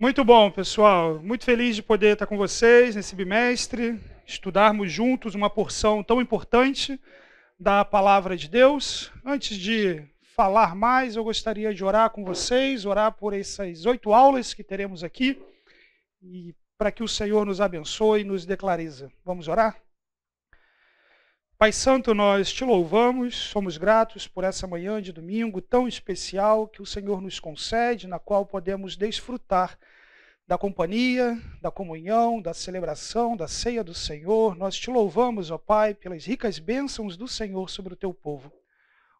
Muito bom, pessoal. Muito feliz de poder estar com vocês nesse bimestre, estudarmos juntos uma porção tão importante da palavra de Deus. Antes de falar mais, eu gostaria de orar com vocês, orar por essas oito aulas que teremos aqui e para que o Senhor nos abençoe e nos declareza. Vamos orar? Pai Santo, nós te louvamos, somos gratos por essa manhã de domingo tão especial que o Senhor nos concede, na qual podemos desfrutar da companhia, da comunhão, da celebração, da ceia do Senhor. Nós te louvamos, ó Pai, pelas ricas bênçãos do Senhor sobre o teu povo.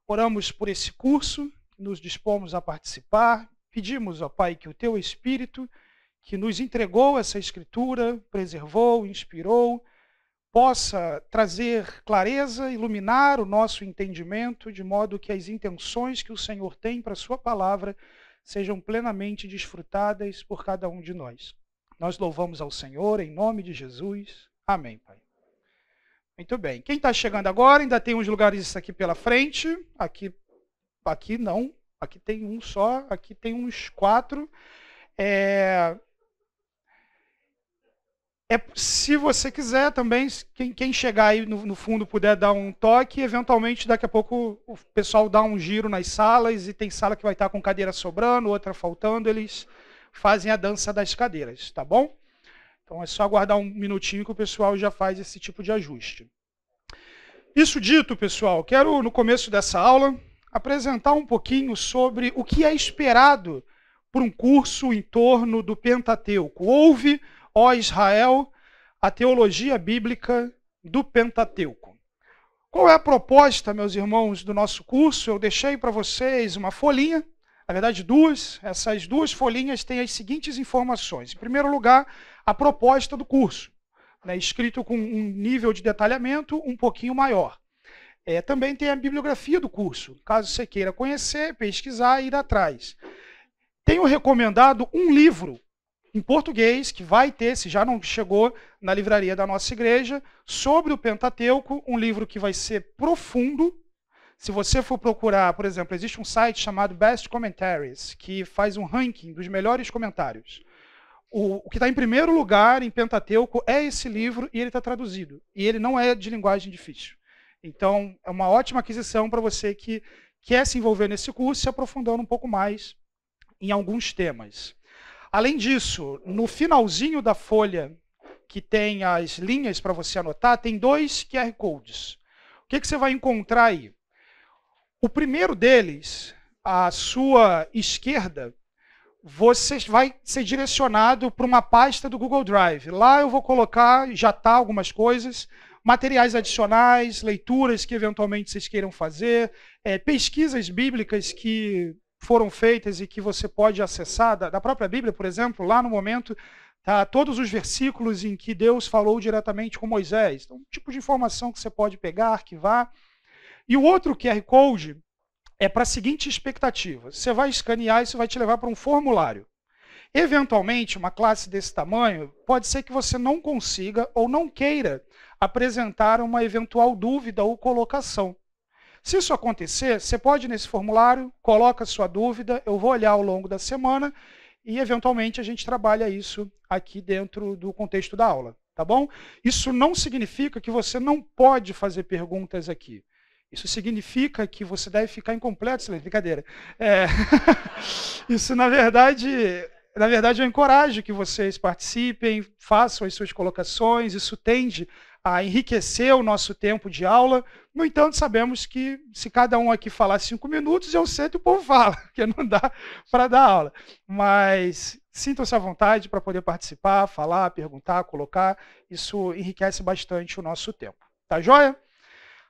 Oramos por esse curso, nos dispomos a participar. Pedimos, ó Pai, que o teu Espírito, que nos entregou essa Escritura, preservou, inspirou, possa trazer clareza, iluminar o nosso entendimento, de modo que as intenções que o Senhor tem para a Sua palavra sejam plenamente desfrutadas por cada um de nós. Nós louvamos ao Senhor em nome de Jesus. Amém, Pai. Muito bem. Quem está chegando agora, ainda tem uns lugares aqui pela frente. Aqui, aqui não. Aqui tem um só. Aqui tem uns quatro. É, é, se você quiser também, quem, quem chegar aí no, no, fundo puder dar um toque, eventualmente daqui a pouco o pessoal dá um giro nas salas e tem sala que vai estar com cadeira sobrando, outra faltando, eles fazem a dança das cadeiras, tá bom? Então é só aguardar um minutinho que o pessoal já faz esse tipo de ajuste. Isso dito, pessoal, quero no começo dessa aula apresentar um pouquinho sobre o que é esperado por um curso em torno do Pentateuco. Houve ó Israel, a teologia bíblica do Pentateuco. Qual é a proposta, meus irmãos, do nosso curso? Eu deixei para vocês uma folhinha, na verdade duas. Essas duas folhinhas têm as seguintes informações. Em primeiro lugar, a proposta do curso, né, escrito com um nível de detalhamento um pouquinho maior. É, também tem a bibliografia do curso, caso você queira conhecer, pesquisar e ir atrás. Tenho recomendado um livro em português, que vai ter, se já não chegou, na livraria da nossa igreja, sobre o Pentateuco, um livro que vai ser profundo. Se você for procurar, por exemplo, existe um site chamado Best Commentaries, que faz um ranking dos melhores comentários. O, o que está em primeiro lugar em Pentateuco é esse livro e ele está traduzido. E ele não é de linguagem difícil. Então, é uma ótima aquisição para você que quer se envolver nesse curso, se aprofundando um pouco mais em alguns temas. Além disso, no finalzinho da folha que tem as linhas para você anotar, tem dois QR Codes. O que, que você vai encontrar aí? O primeiro deles, à sua esquerda, você vai ser direcionado para uma pasta do Google Drive. Lá eu vou colocar, já está algumas coisas, materiais adicionais, leituras que eventualmente vocês queiram fazer, é, pesquisas bíblicas que foram feitas e que você pode acessar, da, da própria Bíblia, por exemplo, lá no momento, tá, todos os versículos em que Deus falou diretamente com Moisés. Então, um tipo de informação que você pode pegar, arquivar. E o outro QR Code é para a seguinte expectativa: você vai escanear e isso vai te levar para um formulário. Eventualmente, uma classe desse tamanho, pode ser que você não consiga ou não queira apresentar uma eventual dúvida ou colocação. Se isso acontecer, você pode ir nesse formulário, coloca sua dúvida, eu vou olhar ao longo da semana e eventualmente a gente trabalha isso aqui dentro do contexto da aula, tá bom? Isso não significa que você não pode fazer perguntas aqui. Isso significa que você deve ficar incompleto, silêncio, brincadeira. É... isso na verdade, na verdade eu encorajo que vocês participem, façam as suas colocações, isso tende a enriquecer o nosso tempo de aula. No entanto, sabemos que se cada um aqui falar cinco minutos, eu sento e o povo fala, porque não dá para dar aula. Mas sintam-se à vontade para poder participar, falar, perguntar, colocar. Isso enriquece bastante o nosso tempo. Tá joia?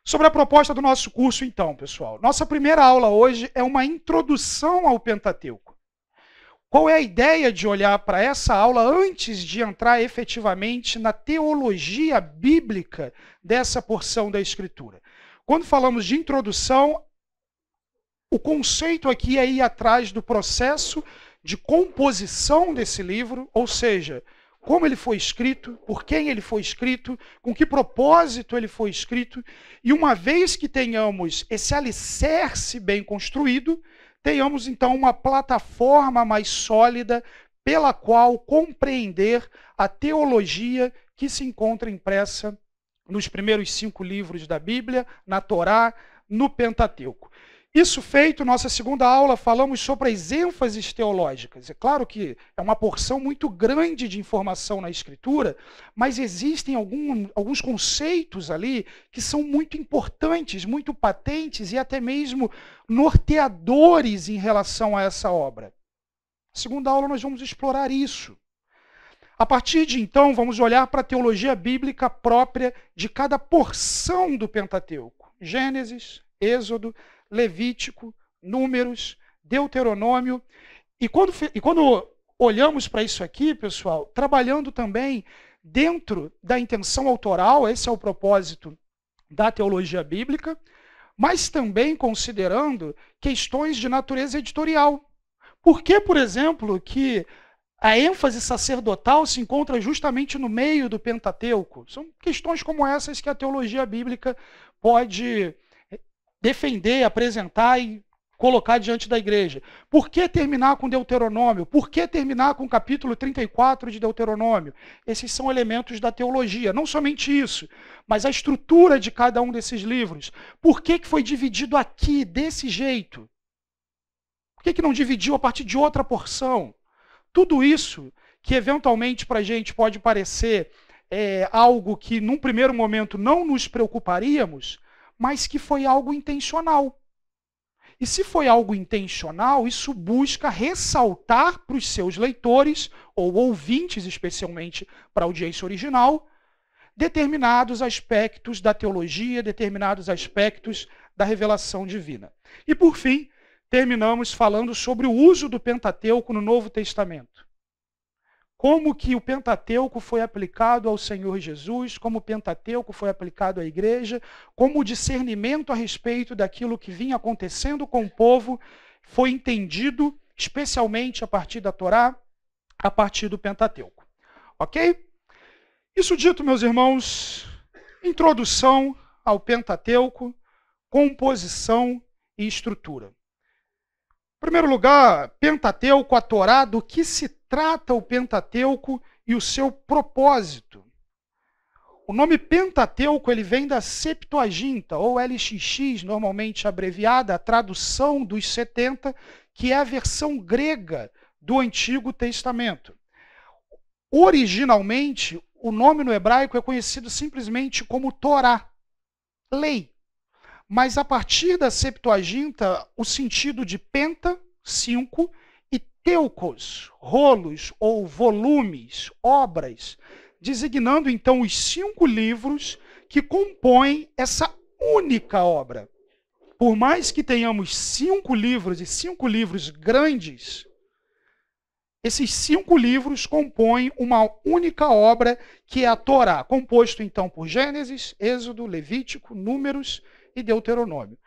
Sobre a proposta do nosso curso, então, pessoal. Nossa primeira aula hoje é uma introdução ao Pentateuco. Qual é a ideia de olhar para essa aula antes de entrar efetivamente na teologia bíblica dessa porção da Escritura? Quando falamos de introdução, o conceito aqui é ir atrás do processo de composição desse livro, ou seja, como ele foi escrito, por quem ele foi escrito, com que propósito ele foi escrito, e uma vez que tenhamos esse alicerce bem construído, tenhamos então uma plataforma mais sólida pela qual compreender a teologia que se encontra impressa nos primeiros cinco livros da Bíblia, na Torá, no Pentateuco. Isso feito, nossa segunda aula, falamos sobre as ênfases teológicas. É claro que é uma porção muito grande de informação na Escritura, mas existem algum, alguns conceitos ali que são muito importantes, muito patentes e até mesmo norteadores em relação a essa obra. Na segunda aula, nós vamos explorar isso. A partir de então, vamos olhar para a teologia bíblica própria de cada porção do Pentateuco: Gênesis, Êxodo, Levítico, Números, Deuteronômio. E quando, e quando olhamos para isso aqui, pessoal, trabalhando também dentro da intenção autoral, esse é o propósito da teologia bíblica, mas também considerando questões de natureza editorial. Por que, por exemplo, que a ênfase sacerdotal se encontra justamente no meio do Pentateuco? São questões como essas que a teologia bíblica pode defender, apresentar e colocar diante da igreja. Por que terminar com Deuteronômio? Por que terminar com o capítulo 34 de Deuteronômio? Esses são elementos da teologia. Não somente isso, mas a estrutura de cada um desses livros. Por que, que foi dividido aqui, desse jeito? Por que, que não dividiu a partir de outra porção? Tudo isso que eventualmente para a gente pode parecer é, algo que num primeiro momento não nos preocuparíamos, mas que foi algo intencional. E se foi algo intencional, isso busca ressaltar para os seus leitores, ou ouvintes, especialmente para a audiência original, determinados aspectos da teologia, determinados aspectos da revelação divina. E por fim, terminamos falando sobre o uso do Pentateuco no Novo Testamento como que o Pentateuco foi aplicado ao Senhor Jesus, como o Pentateuco foi aplicado à igreja, como o discernimento a respeito daquilo que vinha acontecendo com o povo foi entendido, especialmente a partir da Torá, a partir do Pentateuco. Ok? Isso dito, meus irmãos, introdução ao Pentateuco, composição e estrutura. Em primeiro lugar, Pentateuco, a Torá, do que se trata o Pentateuco e o seu propósito. O nome Pentateuco ele vem da Septuaginta, ou LXX, normalmente abreviada, a tradução dos 70, que é a versão grega do Antigo Testamento. Originalmente, o nome no hebraico é conhecido simplesmente como Torá, lei. Mas a partir da Septuaginta, o sentido de penta, 5, teucos, rolos ou volumes, obras, designando então os cinco livros que compõem essa única obra. Por mais que tenhamos cinco livros e cinco livros grandes, esses cinco livros compõem uma única obra que é a Torá, composto então por Gênesis, Êxodo, Levítico, Números e Deuteronômio.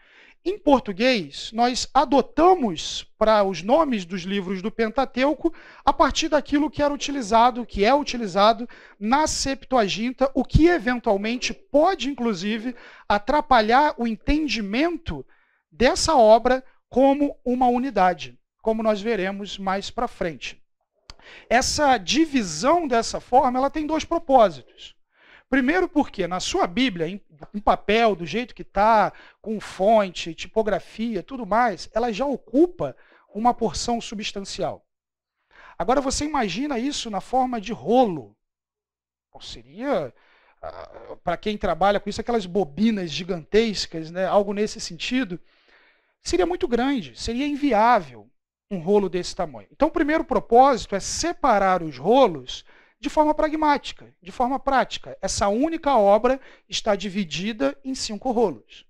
Em português, nós adotamos para os nomes dos livros do Pentateuco a partir daquilo que era utilizado, que é utilizado na Septuaginta, o que eventualmente pode, inclusive, atrapalhar o entendimento dessa obra como uma unidade, como nós veremos mais para frente. Essa divisão dessa forma, ela tem dois propósitos. Primeiro, porque na sua Bíblia, um papel do jeito que está, com fonte, tipografia, tudo mais, ela já ocupa uma porção substancial. Agora você imagina isso na forma de rolo. Bom, seria, ah, para quem trabalha com isso, aquelas bobinas gigantescas, né? algo nesse sentido. Seria muito grande, seria inviável um rolo desse tamanho. Então, o primeiro propósito é separar os rolos de forma pragmática, de forma prática. Essa única obra está dividida em cinco rolos.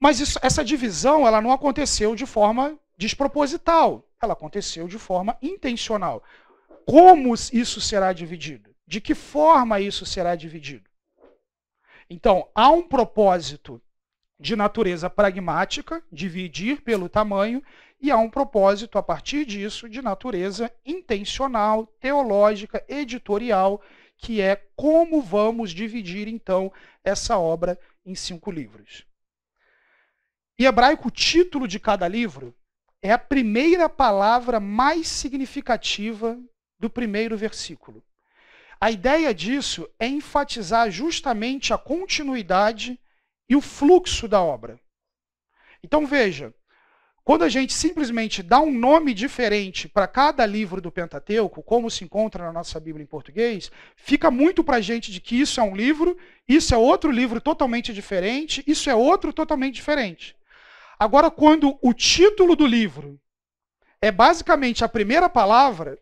Mas isso, essa divisão ela não aconteceu de forma desproposital, ela aconteceu de forma intencional. Como isso será dividido? De que forma isso será dividido? Então, há um propósito de natureza pragmática, dividir pelo tamanho, e há um propósito a partir disso de natureza intencional, teológica, editorial, que é como vamos dividir então essa obra em cinco livros. Em hebraico, o título de cada livro é a primeira palavra mais significativa do primeiro versículo. A ideia disso é enfatizar justamente a continuidade e o fluxo da obra. Então veja, quando a gente simplesmente dá um nome diferente para cada livro do Pentateuco, como se encontra na nossa Bíblia em português, fica muito para a gente de que isso é um livro, isso é outro livro totalmente diferente, isso é outro totalmente diferente. Agora, quando o título do livro é basicamente a primeira palavra,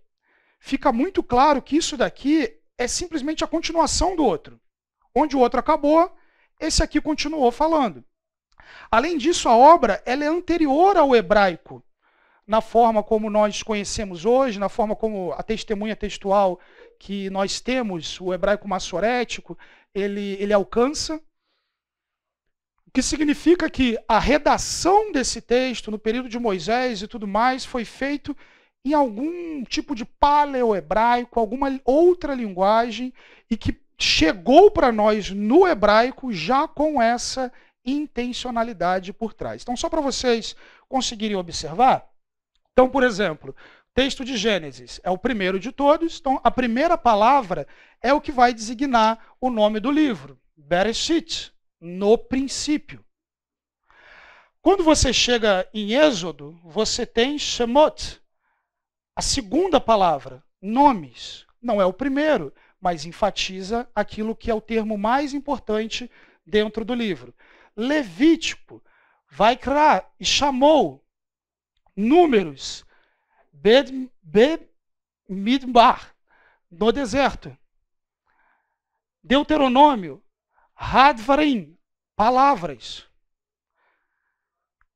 fica muito claro que isso daqui é simplesmente a continuação do outro. Onde o outro acabou, esse aqui continuou falando. Além disso, a obra ela é anterior ao hebraico, na forma como nós conhecemos hoje, na forma como a testemunha textual que nós temos, o hebraico massorético, ele, ele alcança. O que significa que a redação desse texto, no período de Moisés e tudo mais, foi feito em algum tipo de paleo-hebraico, alguma outra linguagem, e que chegou para nós no hebraico já com essa intencionalidade por trás. Então, só para vocês conseguirem observar, então, por exemplo, texto de Gênesis é o primeiro de todos, então a primeira palavra é o que vai designar o nome do livro, Bereshit, no princípio. Quando você chega em Êxodo, você tem Shemot, a segunda palavra, nomes. Não é o primeiro, mas enfatiza aquilo que é o termo mais importante dentro do livro. Levítico, Vaikra, e chamou Números, Bed-midbar, no deserto. Deuteronômio, Hadvarim, palavras.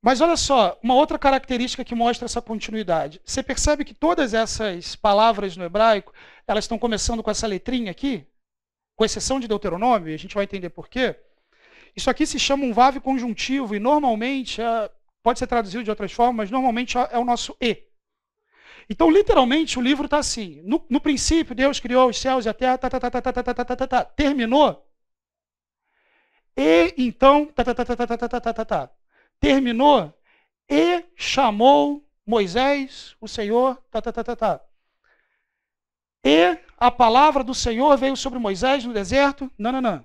Mas olha só, uma outra característica que mostra essa continuidade. Você percebe que todas essas palavras no hebraico, elas estão começando com essa letrinha aqui, com exceção de Deuteronômio, e a gente vai entender por quê. Isso aqui se chama um vave conjuntivo e normalmente é, pode ser traduzido de outras formas, mas normalmente é o nosso E. Então, literalmente, o livro está assim. No, no, princípio, Deus criou os céus e a terra, tá, tá, tá, tá, tá, tá, tá, tá, tá. terminou. E então, tá, tá, tá, tá, tá, tá, tá, tá, tá, terminou. E chamou Moisés, o Senhor, tá, tá, tá, tá, tá. E a palavra do Senhor veio sobre Moisés no deserto, não, não, não.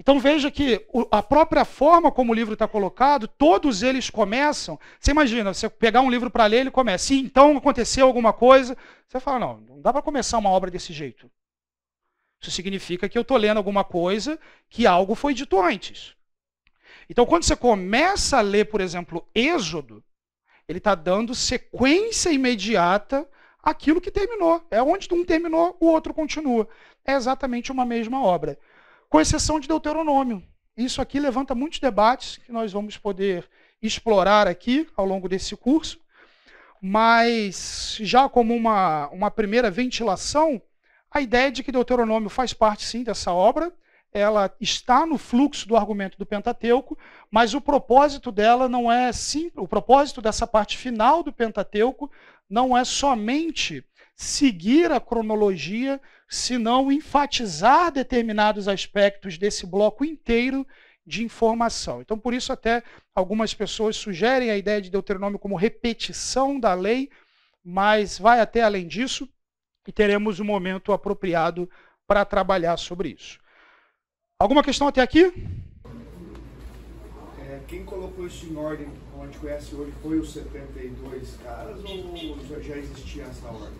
Então veja que a própria forma como o livro está colocado, todos eles começam. Você imagina, você pegar um livro para ler, ele começa. Se então aconteceu alguma coisa, você fala, não, não dá para começar uma obra desse jeito. Isso significa que eu estou lendo alguma coisa que algo foi dito antes. Então, quando você começa a ler, por exemplo, Êxodo, ele está dando sequência imediata àquilo que terminou. É onde um terminou, o outro continua. É exatamente uma mesma obra com exceção de Deuteronômio. Isso aqui levanta muitos debates que nós vamos poder explorar aqui ao longo desse curso, mas já como uma, uma primeira ventilação, a ideia é de que Deuteronômio faz parte sim dessa obra, ela está no fluxo do argumento do Pentateuco, mas o propósito dela não é simples, o propósito dessa parte final do Pentateuco não é somente seguir a cronologia, se não enfatizar determinados aspectos desse bloco inteiro de informação. Então, por isso, até algumas pessoas sugerem a ideia de Deuteronômio como repetição da lei, mas vai até além disso e teremos um momento apropriado para trabalhar sobre isso. Alguma questão até aqui? É, quem colocou isso em ordem, onde conhece hoje, foi os 72 caras ou já existia essa ordem?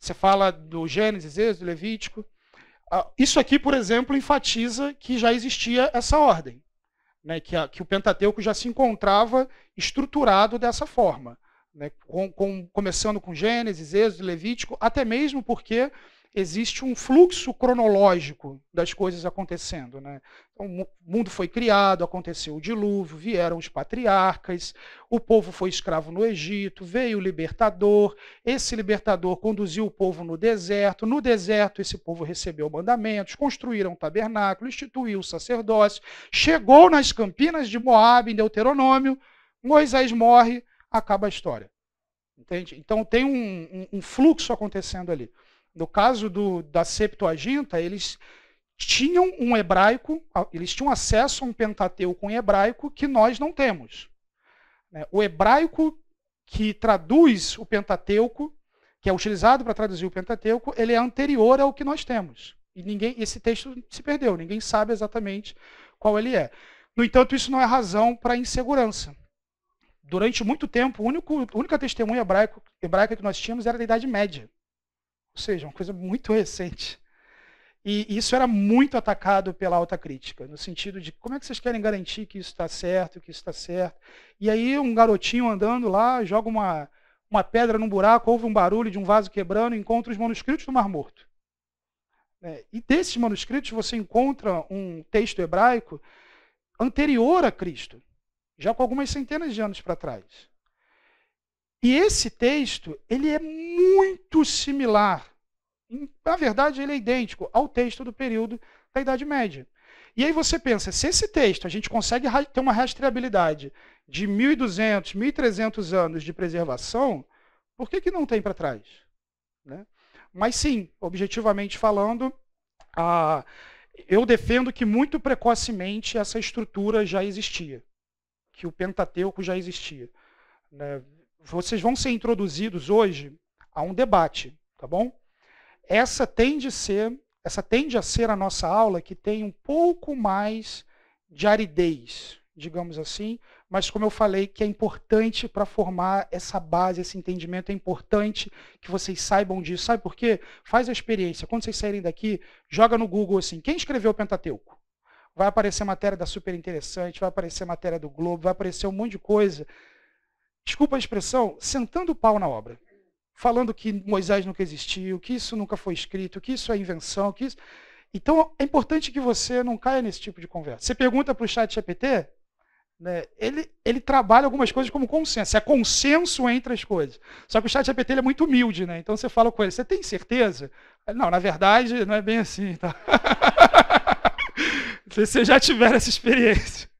Você fala do Gênesis, Êxodo, Levítico. Ah, isso aqui, por exemplo, enfatiza que já existia essa ordem, né? que, a, que o Pentateuco já se encontrava estruturado dessa forma, né? com, com, começando com Gênesis, Êxodo, Levítico, até mesmo porque existe um fluxo cronológico das coisas acontecendo. Né? o então, mundo foi criado, aconteceu o dilúvio, vieram os patriarcas, o povo foi escravo no Egito, veio o libertador, esse libertador conduziu o povo no deserto, no deserto esse povo recebeu mandamentos, construíram o tabernáculo, instituiu o sacerdócio, chegou nas campinas de Moabe, em Deuteronômio, Moisés morre, acaba a história. Entende? Então tem um, um, um fluxo acontecendo ali. No caso do, da Septuaginta, eles tinham um hebraico, eles tinham acesso a um Pentateuco em hebraico que nós não temos. Né? O hebraico que traduz o Pentateuco, que é utilizado para traduzir o Pentateuco, ele é anterior ao que nós temos. E ninguém, esse texto se perdeu, ninguém sabe exatamente qual ele é. No entanto, isso não é razão para insegurança. Durante muito tempo, a única testemunha hebraica que nós tínhamos era da Idade Média. Ou seja, uma coisa muito recente. E isso era muito atacado pela alta crítica, no sentido de como é que vocês querem garantir que isso está certo, que isso está certo. E aí um garotinho andando lá, joga uma, uma pedra num buraco, ouve um barulho de um vaso quebrando, encontra os manuscritos do Mar Morto. É, e desses manuscritos você encontra um texto hebraico anterior a Cristo, já com algumas centenas de anos para trás. E esse texto, ele é muito similar, na verdade ele é idêntico ao texto do período da Idade Média. E aí você pensa, se esse texto a gente consegue ter uma rastreabilidade de 1.200, 1.300 anos de preservação, por que, que não tem para trás? Né? Mas sim, objetivamente falando, ah, eu defendo que muito precocemente essa estrutura já existia, que o Pentateuco já existia. Né? vocês vão ser introduzidos hoje a um debate, tá bom? Essa tende a ser, essa tende a ser a nossa aula que tem um pouco mais de aridez, digamos assim, mas como eu falei que é importante para formar essa base, esse entendimento, é importante que vocês saibam disso. Sabe por quê? Faz a experiência. Quando vocês saírem daqui, joga no Google assim, quem escreveu o Pentateuco? Vai aparecer matéria da Super Interessante, vai aparecer matéria do Globo, vai aparecer um monte de coisa desculpa a expressão, sentando o pau na obra. Falando que Moisés nunca existiu, que isso nunca foi escrito, que isso é invenção, que isso. Então é importante que você não caia nesse tipo de conversa. Você pergunta para o chat GPT, né, ele, ele trabalha algumas coisas como consenso, é consenso entre as coisas. Só que o chat GPT é muito humilde, né? Então você fala com ele, você tem certeza? Não, na verdade não é bem assim. Tá? Se você já tiver essa experiência.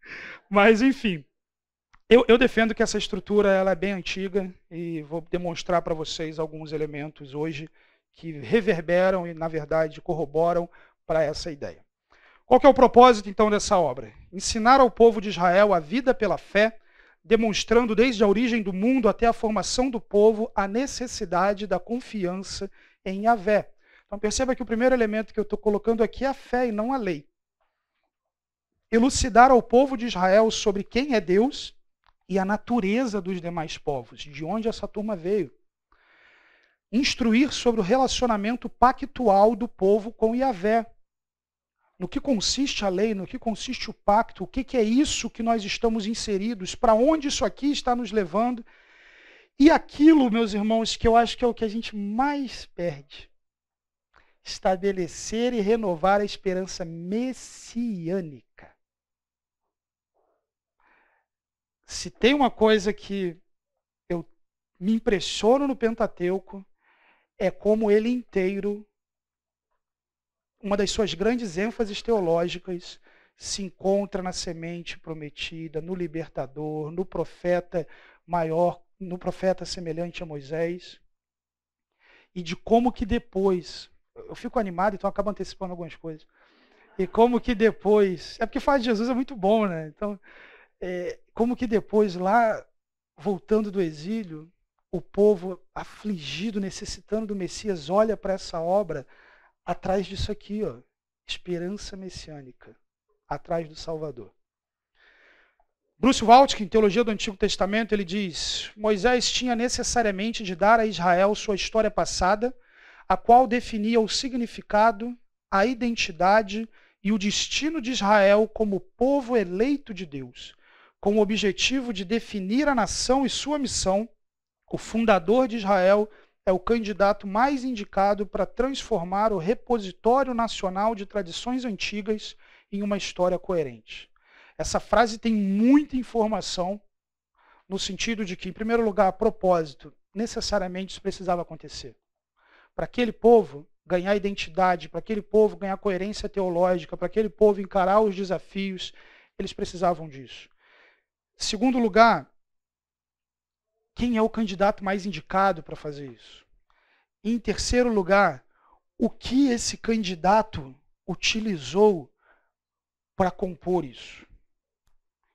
Mas enfim. Eu, eu, defendo que essa estrutura ela é bem antiga e vou demonstrar para vocês alguns elementos hoje que reverberam e, na verdade, corroboram para essa ideia. Qual é o propósito, então, dessa obra? Ensinar ao povo de Israel a vida pela fé, demonstrando desde a origem do mundo até a formação do povo a necessidade da confiança em Yahvé. Então perceba que o primeiro elemento que eu estou colocando aqui é a fé e não a lei. Elucidar ao povo de Israel sobre quem é Deus e a natureza dos demais povos, de onde essa turma veio. Instruir sobre o relacionamento pactual do povo com Yahvé. No que consiste a lei, no que consiste o pacto, o que, que é isso que nós estamos inseridos, para onde isso aqui está nos levando. E aquilo, meus irmãos, que eu acho que é o que a gente mais perde estabelecer e renovar a esperança messiânica. Se tem uma coisa que eu me impressiono no Pentateuco, é como ele inteiro, uma das suas grandes ênfases teológicas, se encontra na semente prometida, no libertador, no profeta maior, no profeta semelhante a Moisés, e de como que depois, eu fico animado, então acabo antecipando algumas coisas, e como que depois, é porque falar de Jesus é muito bom, né? Então, é, como que depois lá, voltando do exílio, o povo afligido, necessitando do Messias, olha para essa obra atrás disso aqui, ó, esperança messiânica, atrás do Salvador. Bruce que em Teologia do Antigo Testamento, ele diz: Moisés tinha necessariamente de dar a Israel sua história passada, a qual definia o significado, a identidade e o destino de Israel como povo eleito de Deus, com o objetivo de definir a nação e sua missão, o fundador de Israel é o candidato mais indicado para transformar o repositório nacional de tradições antigas em uma história coerente. Essa frase tem muita informação, no sentido de que, em primeiro lugar, a propósito, necessariamente isso precisava acontecer. Para aquele povo ganhar identidade, para aquele povo ganhar coerência teológica, para aquele povo encarar os desafios, eles precisavam disso. Segundo lugar, quem é o candidato mais indicado para fazer isso? Em terceiro lugar, o que esse candidato utilizou para compor isso?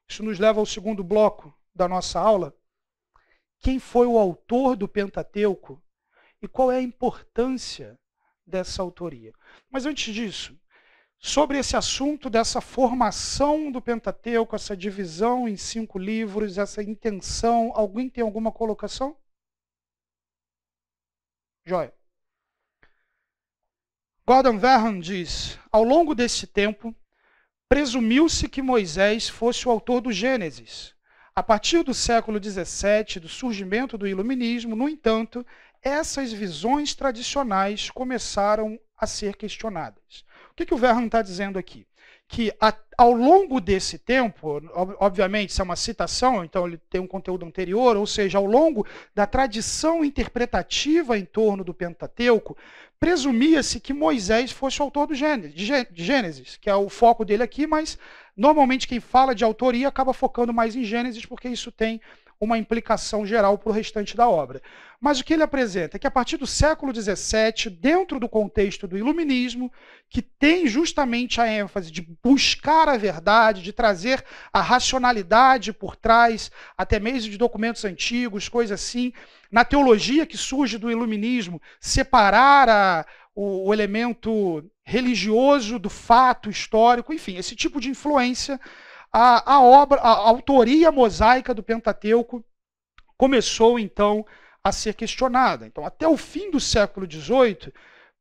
Isso nos leva ao segundo bloco da nossa aula. Quem foi o autor do Pentateuco e qual é a importância dessa autoria? Mas antes disso, sobre esse assunto dessa formação do Pentateuco, essa divisão em cinco livros, essa intenção. Alguém tem alguma colocação? Joia. Gordon Verham diz: ao longo desse tempo, presumiu-se que Moisés fosse o autor do Gênesis. A partir do século XVII, do surgimento do Iluminismo, no entanto, essas visões tradicionais começaram a ser questionadas. O que, que o Verham está dizendo aqui? Que a, ao longo desse tempo, obviamente isso é uma citação, então ele tem um conteúdo anterior, ou seja, ao longo da tradição interpretativa em torno do Pentateuco, presumia-se que Moisés fosse o autor do Gênesis, de Gênesis, que é o foco dele aqui, mas normalmente quem fala de autoria acaba focando mais em Gênesis, porque isso tem uma implicação geral para o restante da obra. Mas o que ele apresenta é que a partir do século XVII, dentro do contexto do iluminismo, que tem justamente a ênfase de buscar a verdade, de trazer a racionalidade por trás, até mesmo de documentos antigos, coisas assim, na teologia que surge do iluminismo, separar a, o, o elemento religioso do fato histórico, enfim, esse tipo de influência a, a obra, a autoria mosaica do Pentateuco começou então a ser questionada. Então, até o fim do século XVIII,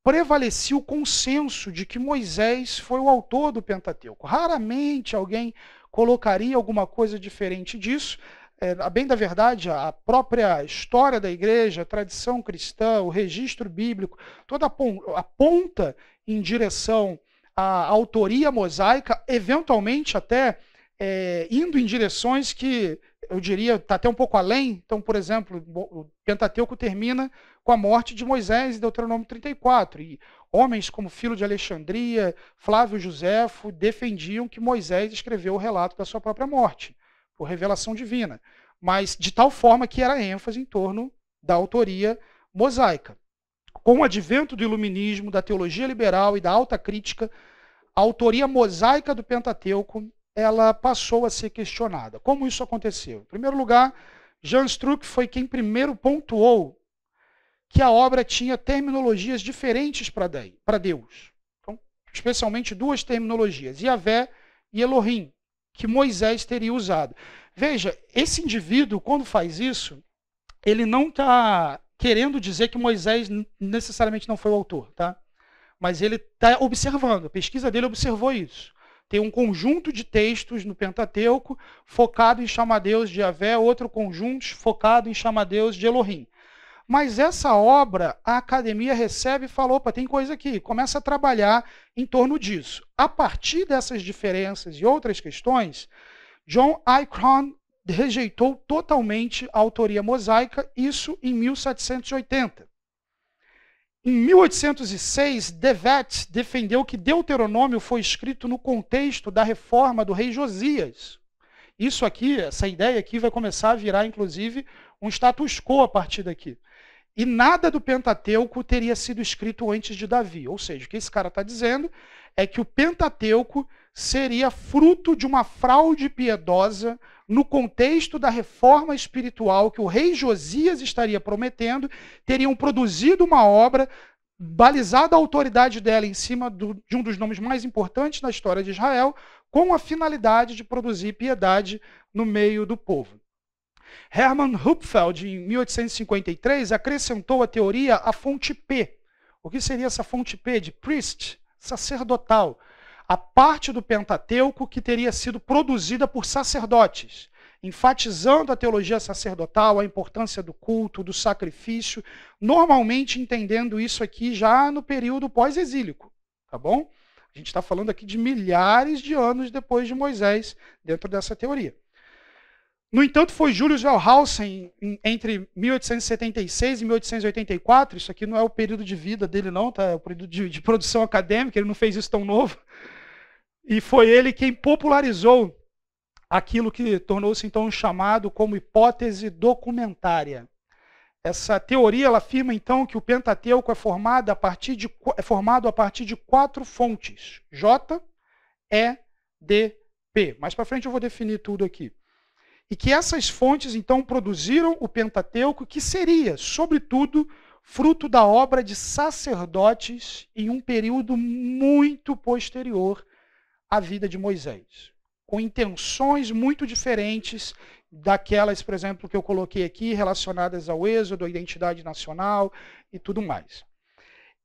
prevalecia o consenso de que Moisés foi o autor do Pentateuco. Raramente alguém colocaria alguma coisa diferente disso. É, bem da verdade, a própria história da igreja, a tradição cristã, o registro bíblico, toda aponta em direção à autoria mosaica, eventualmente até é, indo em direções que eu diria, está até um pouco além. Então, por exemplo, o Pentateuco termina com a morte de Moisés, Deuteronômio 34. E homens como Filo de Alexandria, Flávio Josefo, defendiam que Moisés escreveu o relato da sua própria morte, por revelação divina. Mas de tal forma que era ênfase em torno da autoria mosaica. Com o advento do iluminismo, da teologia liberal e da alta crítica, a autoria mosaica do Pentateuco ela passou a ser questionada. Como isso aconteceu? Em primeiro lugar, Jan Struck foi quem primeiro pontuou que a obra tinha terminologias diferentes para Deus. Então, especialmente duas terminologias, Yahvé e Elohim, que Moisés teria usado. Veja, esse indivíduo, quando faz isso, ele não está querendo dizer que Moisés necessariamente não foi o autor, tá? Mas ele está observando, a pesquisa dele observou isso tem um conjunto de textos no Pentateuco focado em chamar Deus de Javé, outro conjunto focado em chamar Deus de Elohim. Mas essa obra, a academia recebe e falou: opa, tem coisa aqui, começa a trabalhar em torno disso. A partir dessas diferenças e outras questões, John Icahn rejeitou totalmente a autoria mosaica, isso em 1780. Em 1806, Devet defendeu que Deuteronômio foi escrito no contexto da reforma do rei Josias. Isso aqui, essa ideia aqui, vai começar a virar, inclusive, um status quo a partir daqui. E nada do Pentateuco teria sido escrito antes de Davi. Ou seja, o que esse cara está dizendo é que o Pentateuco seria fruto de uma fraude piedosa no contexto da reforma espiritual que o rei Josias estaria prometendo, teriam produzido uma obra balizada a autoridade dela em cima do, de um dos nomes mais importantes da história de Israel, com a finalidade de produzir piedade no meio do povo. Hermann Hupfeld, em 1853, acrescentou à teoria a fonte P. O que seria essa fonte P? De priest, sacerdotal a parte do Pentateuco que teria sido produzida por sacerdotes, enfatizando a teologia sacerdotal, a importância do culto, do sacrifício, normalmente entendendo isso aqui já no período pós-exílico, tá bom? A gente está falando aqui de milhares de anos depois de Moisés, dentro dessa teoria. No entanto, foi Júlio Wellhausen, entre 1876 e 1884, isso aqui não é o período de vida dele não, tá? é o período de, de produção acadêmica, ele não fez isso tão novo, e foi ele quem popularizou aquilo que tornou-se então chamado como hipótese documentária. Essa teoria ela afirma então que o Pentateuco é formado a partir de, é formado a partir de quatro fontes: J, E, D, P. Mais para frente eu vou definir tudo aqui. E que essas fontes então produziram o Pentateuco, que seria, sobretudo, fruto da obra de sacerdotes em um período muito posterior a vida de Moisés, com intenções muito diferentes daquelas, por exemplo, que eu coloquei aqui, relacionadas ao êxodo, à identidade nacional e tudo mais.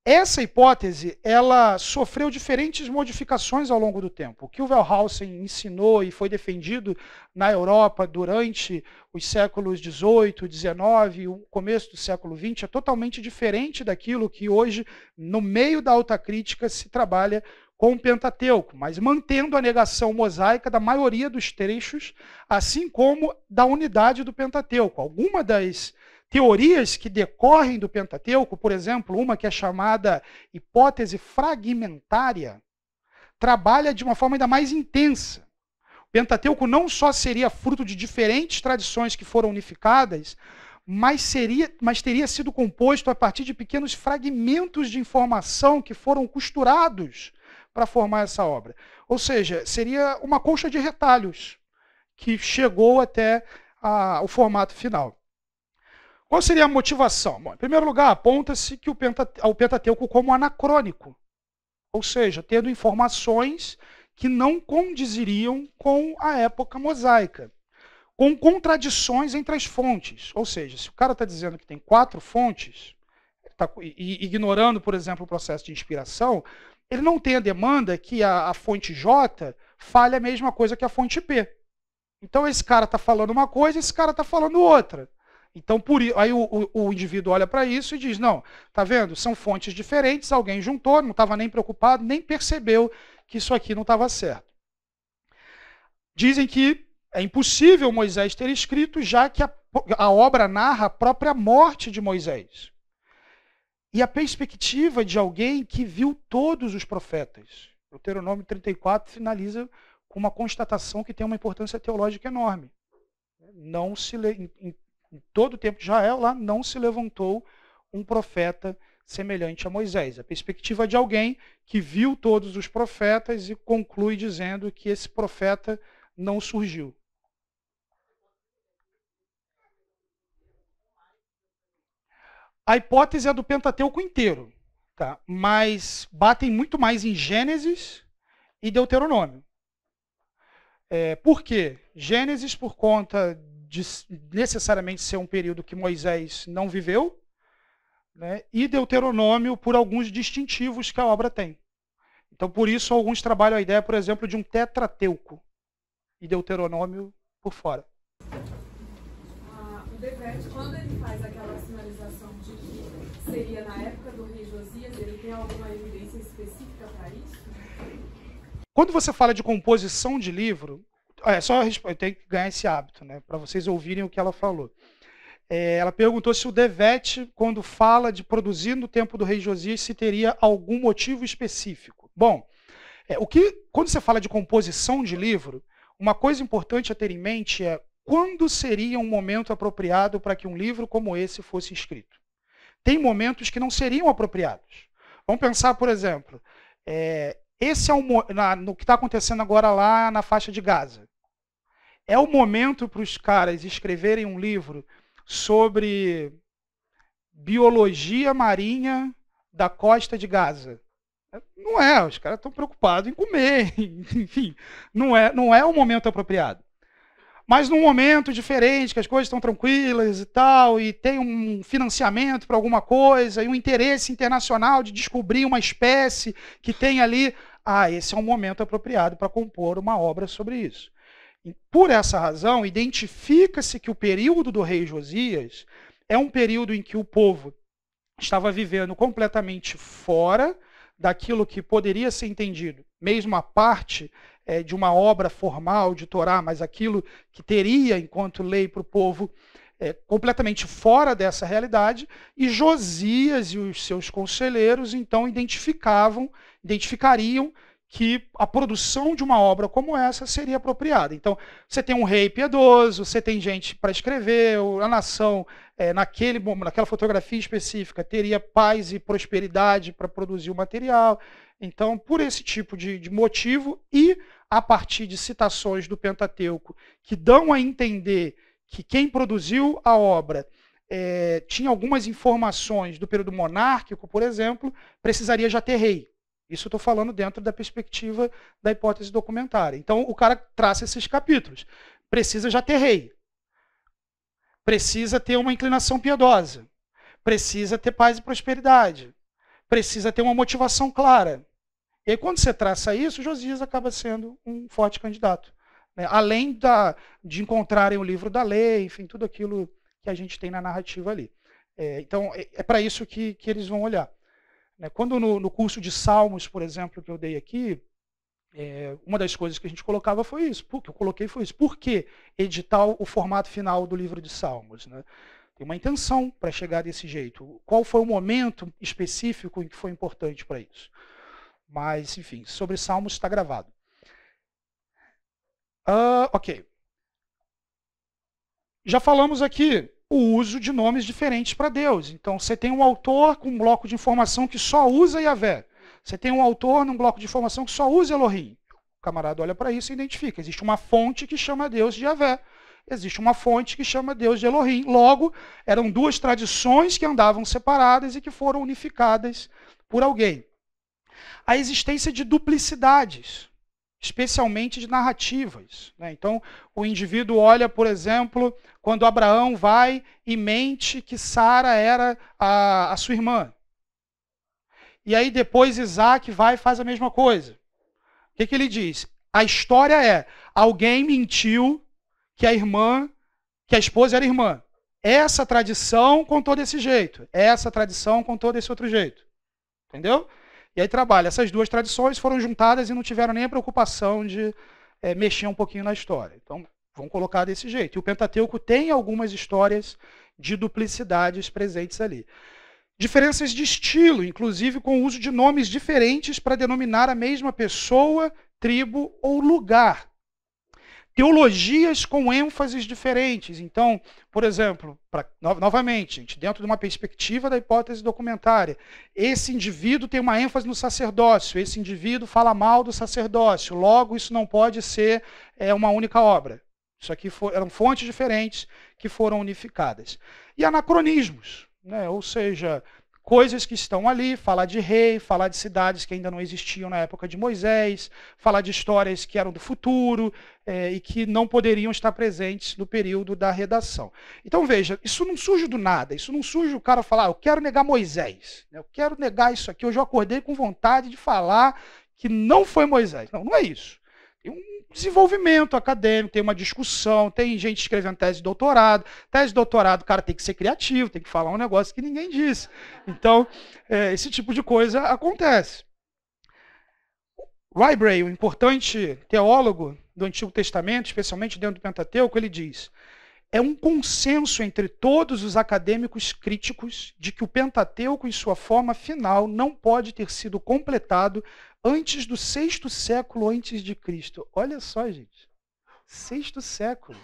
Essa hipótese, ela sofreu diferentes modificações ao longo do tempo. O que o Wellhausen ensinou e foi defendido na Europa durante os séculos 18, 19 o começo do século 20 é totalmente diferente daquilo que hoje, no meio da alta crítica, se trabalha com o Pentateuco, mas mantendo a negação mosaica da maioria dos trechos, assim como da unidade do Pentateuco. Alguma das teorias que decorrem do Pentateuco, por exemplo, uma que é chamada hipótese fragmentária, trabalha de uma forma ainda mais intensa. O Pentateuco não só seria fruto de diferentes tradições que foram unificadas, mas, seria, mas teria sido composto a partir de pequenos fragmentos de informação que foram costurados para formar essa obra. Ou seja, seria uma colcha de retalhos que chegou até a, o formato final. Qual seria a motivação? Bom, em primeiro lugar, aponta-se que o, o Pentateuco como anacrônico, ou seja, tendo informações que não condiziriam com a época mosaica, com contradições entre as fontes. Ou seja, se o cara está dizendo que tem quatro fontes, tá, e, ignorando, por exemplo, o processo de inspiração, ele não tem a demanda que a, a fonte J fale a mesma coisa que a fonte P. Então esse cara está falando uma coisa, esse cara está falando outra. Então por aí o, o, o indivíduo olha para isso e diz: não, tá vendo? São fontes diferentes, alguém juntou, não estava nem preocupado, nem percebeu que isso aqui não estava certo. Dizem que é impossível Moisés ter escrito, já que a, a obra narra a própria morte de Moisés e a perspectiva de alguém que viu todos os profetas. O Deuteronômio 34 finaliza com uma constatação que tem uma importância teológica enorme. Não se em, em, em todo o tempo de Israel lá não se levantou um profeta semelhante a Moisés. A perspectiva de alguém que viu todos os profetas e conclui dizendo que esse profeta não surgiu. A hipótese é do Pentateuco inteiro, tá? mas batem muito mais em Gênesis e Deuteronômio. É, por quê? Gênesis, por conta de necessariamente ser um período que Moisés não viveu, né? e Deuteronômio por alguns distintivos que a obra tem. Então, por isso, alguns trabalham a ideia, por exemplo, de um tetrateuco e Deuteronômio por fora. Ah, o Degrete, quando ele seria na época do rei Josias, ele tem alguma evidência específica para isso? Quando você fala de composição de livro, é só eu tenho que ganhar esse hábito, né, para vocês ouvirem o que ela falou. É, ela perguntou se o Devete, quando fala de produzir no tempo do rei Josias, se teria algum motivo específico. Bom, é, o que quando você fala de composição de livro, uma coisa importante a ter em mente é quando seria um momento apropriado para que um livro como esse fosse escrito tem momentos que não seriam apropriados. Vamos pensar, por exemplo, é, esse é o na, no que está acontecendo agora lá na faixa de Gaza. É o momento para os caras escreverem um livro sobre biologia marinha da costa de Gaza. Não é, os caras estão preocupados em comer, enfim, não é, não é o momento apropriado. Mas num momento diferente, que as coisas estão tranquilas e tal, e tem um financiamento para alguma coisa, e um interesse internacional de descobrir uma espécie que tem ali, ah, esse é um momento apropriado para compor uma obra sobre isso. E por essa razão, identifica-se que o período do rei Josias é um período em que o povo estava vivendo completamente fora daquilo que poderia ser entendido mesmo a parte é, de uma obra formal de Torá, mas aquilo que teria enquanto lei para o povo, é, completamente fora dessa realidade, e Josias e os seus conselheiros então identificavam, identificariam que a produção de uma obra como essa seria apropriada. Então, você tem um rei piedoso, você tem gente para escrever, a nação, é, naquele, naquela fotografia específica, teria paz e prosperidade para produzir o material, então, por esse tipo de, de motivo e a partir de citações do Pentateuco que dão a entender que quem produziu a obra é, tinha algumas informações do período monárquico, por exemplo, precisaria já ter rei. Isso estou falando dentro da perspectiva da hipótese documentária. Então, o cara traça esses capítulos. Precisa já ter rei. Precisa ter uma inclinação piedosa. Precisa ter paz e prosperidade. Precisa ter uma motivação clara. E aí, quando você traça isso, Josias acaba sendo um forte candidato. Né? Além da, de encontrarem o livro da lei, enfim, tudo aquilo que a gente tem na narrativa ali. É, então, é, é para isso que, que eles vão olhar. Né? Quando no, no, curso de Salmos, por exemplo, que eu dei aqui, é, uma das coisas que a gente colocava foi isso. Por, que eu coloquei foi isso. Por que editar o formato final do livro de Salmos? Né? Tem uma intenção para chegar desse jeito. Qual foi o momento específico em que foi importante para isso? Mas, enfim, sobre Salmos está gravado. Uh, ok. Já falamos aqui o uso de nomes diferentes para Deus. Então, você tem um autor com um bloco de informação que só usa Yahvé. Você tem um autor num bloco de informação que só usa Elohim. O camarada olha para isso e identifica. Existe uma fonte que chama Deus de Yahvé. Existe uma fonte que chama Deus de Elohim. Logo, eram duas tradições que andavam separadas e que foram unificadas por alguém a existência de duplicidades, especialmente de narrativas. Né? Então, o indivíduo olha, por exemplo, quando Abraão vai e mente que Sara era a, a sua irmã. E aí depois Isaac vai e faz a mesma coisa. O que, que ele diz? A história é: alguém mentiu que a irmã, que a esposa era irmã. Essa tradição contou desse jeito, essa tradição contou desse outro jeito. Entendeu? E aí trabalha. Essas duas tradições foram juntadas e não tiveram nem a preocupação de é, mexer um pouquinho na história. Então, vão colocar desse jeito. E o Pentateuco tem algumas histórias de duplicidades presentes ali. Diferenças de estilo, inclusive com o uso de nomes diferentes para denominar a mesma pessoa, tribo ou lugar teologias com ênfases diferentes. Então, por exemplo, pra, no, novamente, gente, dentro de uma perspectiva da hipótese documentária, esse indivíduo tem uma ênfase no sacerdócio, esse indivíduo fala mal do sacerdócio, logo isso não pode ser é, uma única obra. Isso aqui for, eram fontes diferentes que foram unificadas. E anacronismos, né? ou seja, coisas que estão ali, falar de rei, falar de cidades que ainda não existiam na época de Moisés, falar de histórias que eram do futuro é, e que não poderiam estar presentes no período da redação. Então veja, isso não surge do nada, isso não surge o cara falar, ah, eu quero negar Moisés, né? eu quero negar isso aqui, eu já acordei com vontade de falar que não foi Moisés. Não, não é isso um desenvolvimento acadêmico, tem uma discussão, tem gente escrevendo tese de doutorado. Tese de doutorado, o cara tem que ser criativo, tem que falar um negócio que ninguém disse. Então, é, esse tipo de coisa acontece. Rybrey, o importante teólogo do Antigo Testamento, especialmente dentro do Pentateuco, ele diz: é um consenso entre todos os acadêmicos críticos de que o Pentateuco, em sua forma final, não pode ter sido completado antes do sexto século antes de Cristo. Olha só, gente. Sexto século.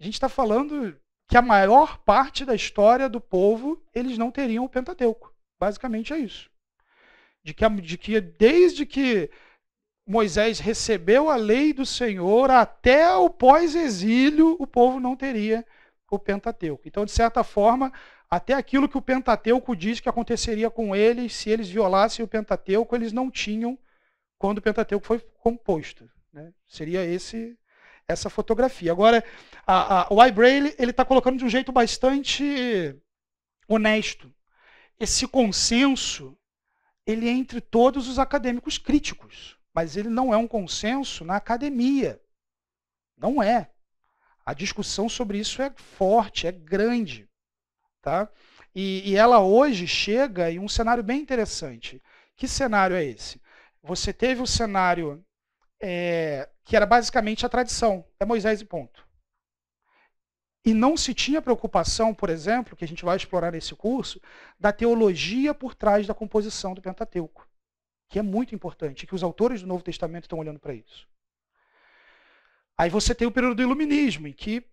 A gente está falando que a maior parte da história do povo eles não teriam o Pentateuco. Basicamente é isso. De que, de que desde que Moisés recebeu a lei do Senhor até o pós-exílio, o povo não teria o Pentateuco. Então, de certa forma, até aquilo que o Pentateuco diz que aconteceria com eles se eles violassem o Pentateuco, eles não tinham quando o Pentateuco foi composto. Né? Seria esse essa fotografia. Agora, a, a, o iBraille ele está colocando de um jeito bastante honesto. Esse consenso ele é entre todos os acadêmicos críticos, mas ele não é um consenso na academia. Não é. A discussão sobre isso é forte, é grande. Tá? E, e ela hoje chega em um cenário bem interessante. Que cenário é esse? Você teve o um cenário é, que era basicamente a tradição, é Moisés e ponto. E não se tinha preocupação, por exemplo, que a gente vai explorar nesse curso, da teologia por trás da composição do Pentateuco, que é muito importante, que os autores do Novo Testamento estão olhando para isso. Aí você tem o período do Iluminismo, em que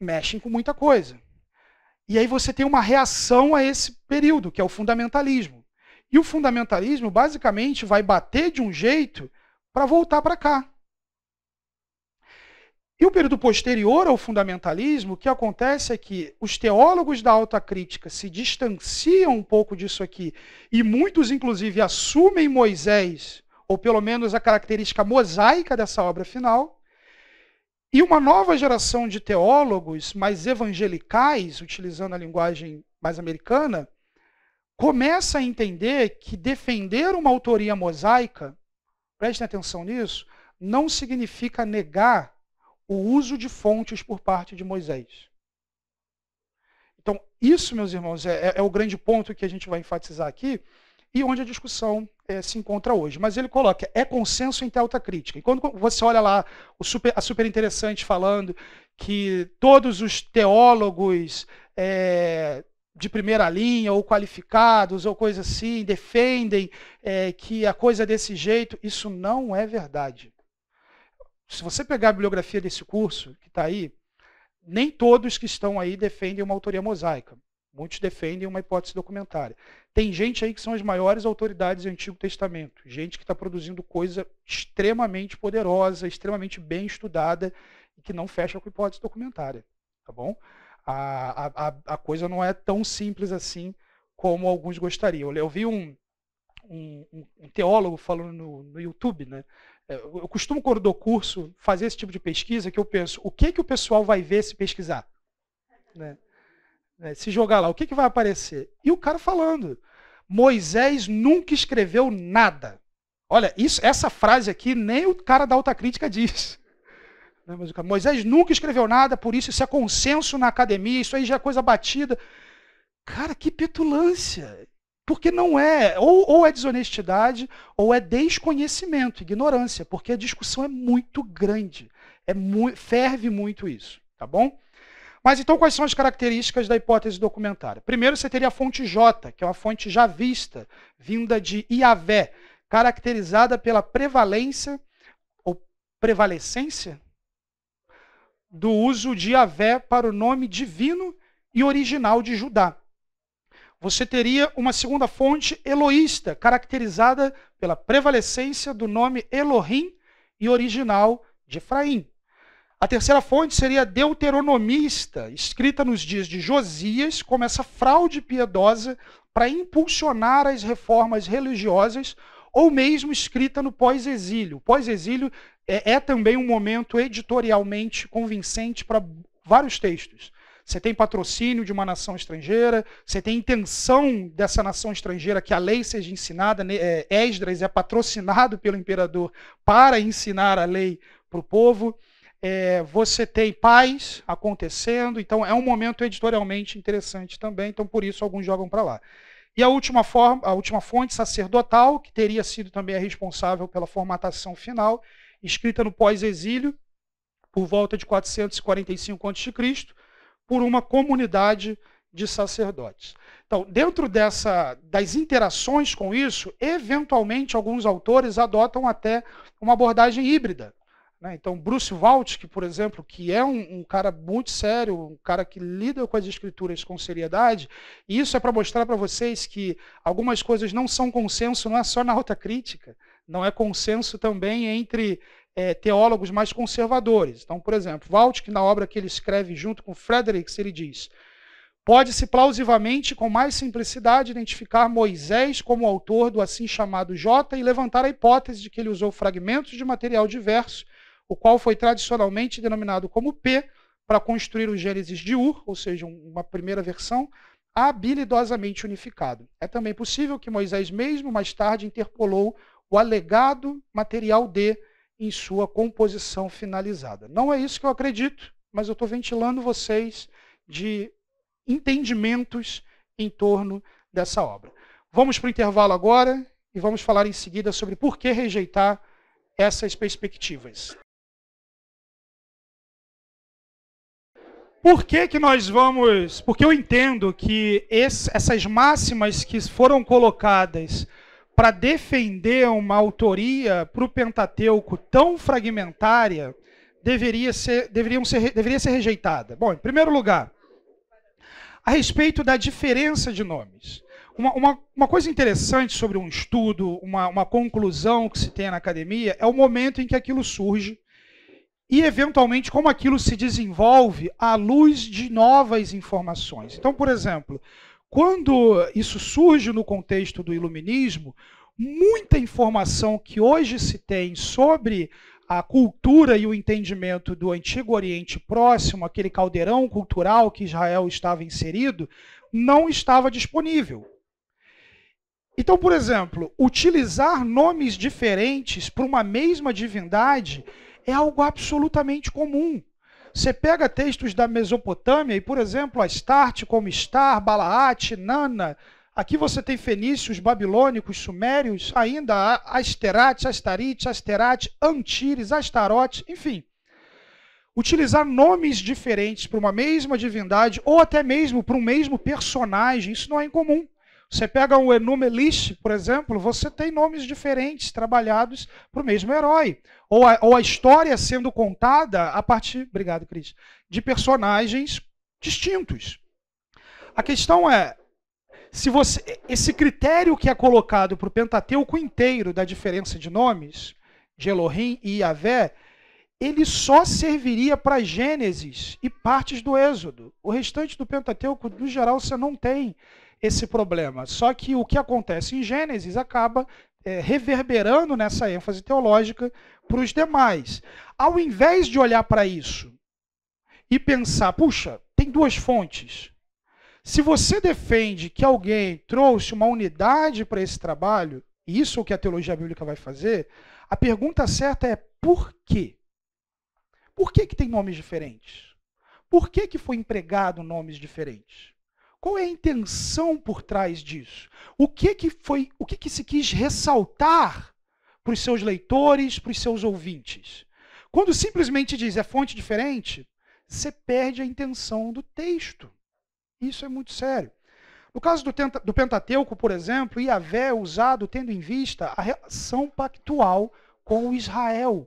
mexem com muita coisa. E aí você tem uma reação a esse período, que é o fundamentalismo. E o fundamentalismo basicamente vai bater de um jeito para voltar para cá. E o período posterior ao fundamentalismo, o que acontece é que os teólogos da alta crítica se distanciam um pouco disso aqui, e muitos, inclusive, assumem Moisés, ou pelo menos a característica mosaica dessa obra final, e uma nova geração de teólogos mais evangelicais, utilizando a linguagem mais americana, começa a entender que defender uma autoria mosaica, prestem atenção nisso, não significa negar o uso de fontes por parte de Moisés. Então, isso, meus irmãos, é, é, é o grande ponto que a gente vai enfatizar aqui e onde a discussão é, se encontra hoje. Mas ele coloca, é consenso em alta crítica. E quando você olha lá super, a super interessante falando que todos os teólogos é, de primeira linha ou qualificados ou coisa assim defendem é, que a coisa é desse jeito, isso não é verdade. Se você pegar a bibliografia desse curso que está aí, nem todos que estão aí defendem uma autoria mosaica. Muitos defendem uma hipótese documentária. Tem gente aí que são as maiores autoridades do Antigo Testamento, gente que está produzindo coisa extremamente poderosa, extremamente bem estudada e que não fecha com hipótese documentária, tá bom? A, a, a coisa não é tão simples assim como alguns gostariam. Eu vi um, um, um teólogo falando no, no, YouTube, né? É, eu costumo, quando dou curso, fazer esse tipo de pesquisa que eu penso, o que, que o pessoal vai ver se pesquisar? Né? né, se jogar lá, o que, que vai aparecer? E o cara falando: Moisés nunca escreveu nada. Olha, isso, essa frase aqui nem o cara da alta crítica diz. Né, Moisés nunca escreveu nada, por isso isso é consenso na academia, isso aí já é coisa batida. Cara, que petulância! Porque não é, ou, ou é desonestidade, ou é desconhecimento, ignorância, porque a discussão é muito grande, é mu ferve muito isso, tá bom? Mas então, quais são as características da hipótese documentária? Primeiro, você teria a fonte J, que é uma fonte já vista, vinda de Iavé, caracterizada pela prevalência ou prevalecência do uso de Iavé para o nome divino e original de Judá. Você teria uma segunda fonte eloísta, caracterizada pela prevalecência do nome Elohim e original de Efraim. A terceira fonte seria deuteronomista, escrita nos dias de Josias, como essa fraude piedosa para impulsionar as reformas religiosas, ou mesmo escrita no pós-exílio. O pós-exílio é, é também um momento editorialmente convincente para vários textos. Você tem patrocínio de uma nação estrangeira, você tem intenção dessa nação estrangeira que a lei seja ensinada. Né, é, Esdras é patrocinado pelo imperador para ensinar a lei para o povo. É, você tem paz acontecendo, então é um momento editorialmente interessante também, então por isso alguns jogam para lá. E a última, forma, a última fonte sacerdotal, que teria sido também a responsável pela formatação final, escrita no pós-exílio, por volta de 445 a.C., por uma comunidade de sacerdotes. Então, dentro dessa, das interações com isso, eventualmente alguns autores adotam até uma abordagem híbrida, né? Então, Bruce Waltke, por exemplo, que é um, um, cara muito sério, um cara que lida com as escrituras com seriedade, e isso é para mostrar para vocês que algumas coisas não são consenso, não é só na alta crítica, não é consenso também entre é, teólogos mais conservadores. Então, por exemplo, Waltke, na obra que ele escreve junto com Fredericks, ele diz pode-se plausivamente, com mais simplicidade, identificar Moisés como autor do assim chamado J e levantar a hipótese de que ele usou fragmentos de material diverso o qual foi tradicionalmente denominado como P, para construir o Gênesis de Ur, ou seja, uma primeira versão, habilidosamente unificado. É também possível que Moisés mesmo mais tarde interpolou o alegado material D em sua composição finalizada. Não é isso que eu acredito, mas eu estou ventilando vocês de entendimentos em torno dessa obra. Vamos para o intervalo agora e vamos falar em seguida sobre por que rejeitar essas perspectivas. Por que, que nós vamos. Porque eu entendo que esse, essas máximas que foram colocadas para defender uma autoria para o Pentateuco tão fragmentária deveria ser, deveriam ser, deveria ser rejeitada. Bom, em primeiro lugar, a respeito da diferença de nomes. Uma, uma, uma, coisa interessante sobre um estudo, uma, uma conclusão que se tem na academia, é o momento em que aquilo surge e, eventualmente, como aquilo se desenvolve à luz de novas informações. Então, por exemplo, quando isso surge no contexto do iluminismo, muita informação que hoje se tem sobre a cultura e o entendimento do Antigo Oriente Próximo, aquele caldeirão cultural que Israel estava inserido, não estava disponível. Então, por exemplo, utilizar nomes diferentes para uma mesma divindade é algo absolutamente comum. Você pega textos da Mesopotâmia e, por exemplo, Astarte, como Star, Balaate, Nana. Aqui você tem fenícios, babilônicos, sumérios, ainda Asterates, Astarites, Asterate, Antires, Astarotes, enfim. Utilizar nomes diferentes para uma mesma divindade ou até mesmo para um mesmo personagem, isso não é incomum. Você pega o Enume por exemplo, você tem nomes diferentes trabalhados para o mesmo herói. Ou a, ou a, história sendo contada a partir, obrigado, Cris, de personagens distintos. A questão é se você esse critério que é colocado para o Pentateuco inteiro da diferença de nomes de Elohim e Yavé, ele só serviria para Gênesis e partes do Êxodo. O restante do Pentateuco, no geral, você não tem esse problema. Só que o que acontece em Gênesis acaba é, reverberando nessa ênfase teológica para os demais. Ao invés de olhar para isso e pensar, puxa, tem duas fontes. Se você defende que alguém trouxe uma unidade para esse trabalho, e isso é o que a teologia bíblica vai fazer, a pergunta certa é por quê? Por que, que tem nomes diferentes? Por que, que foi empregado nomes diferentes? Qual é a intenção por trás disso? O que que foi, o que que se quis ressaltar para os seus leitores, para os seus ouvintes? Quando simplesmente diz é fonte diferente, você perde a intenção do texto. Isso é muito sério. No caso do, do Pentateuco, por exemplo, Iavé é usado tendo em vista a relação pactual com Israel.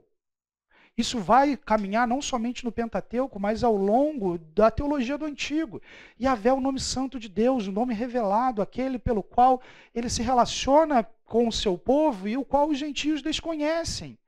Isso vai caminhar não somente no Pentateuco, mas ao longo da teologia do Antigo. E Yahvé é o nome santo de Deus, o nome revelado, aquele pelo qual ele se relaciona com o seu povo e o qual os gentios desconhecem.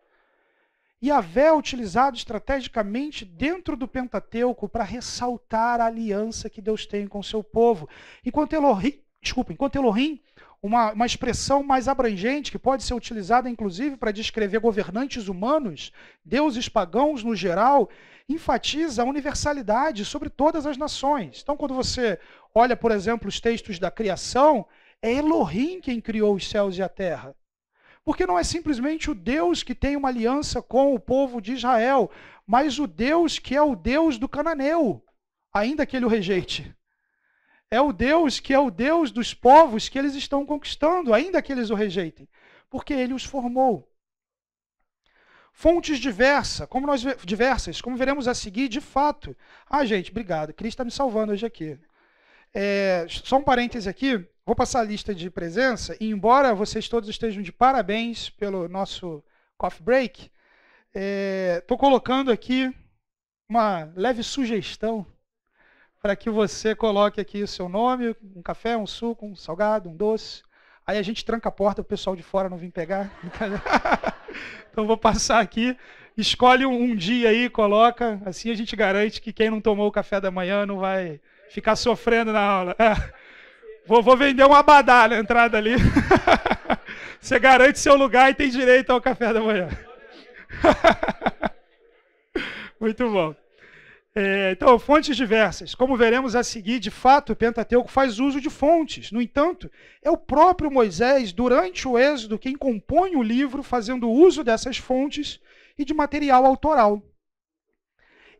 Yahvé é utilizado estrategicamente dentro do Pentateuco para ressaltar a aliança que Deus tem com o seu povo. Enquanto Elohim, desculpa, enquanto Elohim uma, uma expressão mais abrangente, que pode ser utilizada inclusive para descrever governantes humanos, deuses pagãos no geral, enfatiza a universalidade sobre todas as nações. Então, quando você olha, por exemplo, os textos da criação, é Elohim quem criou os céus e a terra. Porque não é simplesmente o Deus que tem uma aliança com o povo de Israel, mas o Deus que é o Deus do cananeu, ainda que ele o rejeite é o Deus que é o Deus dos povos que eles estão conquistando, ainda que eles o rejeitem, porque ele os formou. Fontes diversas, como nós diversas, como veremos a seguir, de fato. Ah, gente, obrigado. Cris está me salvando hoje aqui. É, só um parêntese aqui, vou passar a lista de presença, e embora vocês todos estejam de parabéns pelo nosso coffee break, estou é, colocando aqui uma leve sugestão para que você coloque aqui o seu nome, um café, um suco, um salgado, um doce. Aí a gente tranca a porta, o pessoal de fora não vem pegar. então vou passar aqui, escolhe um, dia aí, coloca, assim a gente garante que quem não tomou o café da manhã não vai ficar sofrendo na aula. É. Vou, vou vender um abadá na entrada ali. Você garante seu lugar e tem direito ao café da manhã. Muito bom. É, então, fontes diversas. Como veremos a seguir, de fato, o Pentateuco faz uso de fontes. No entanto, é o próprio Moisés, durante o Êxodo, quem compõe o livro, fazendo uso dessas fontes e de material autoral.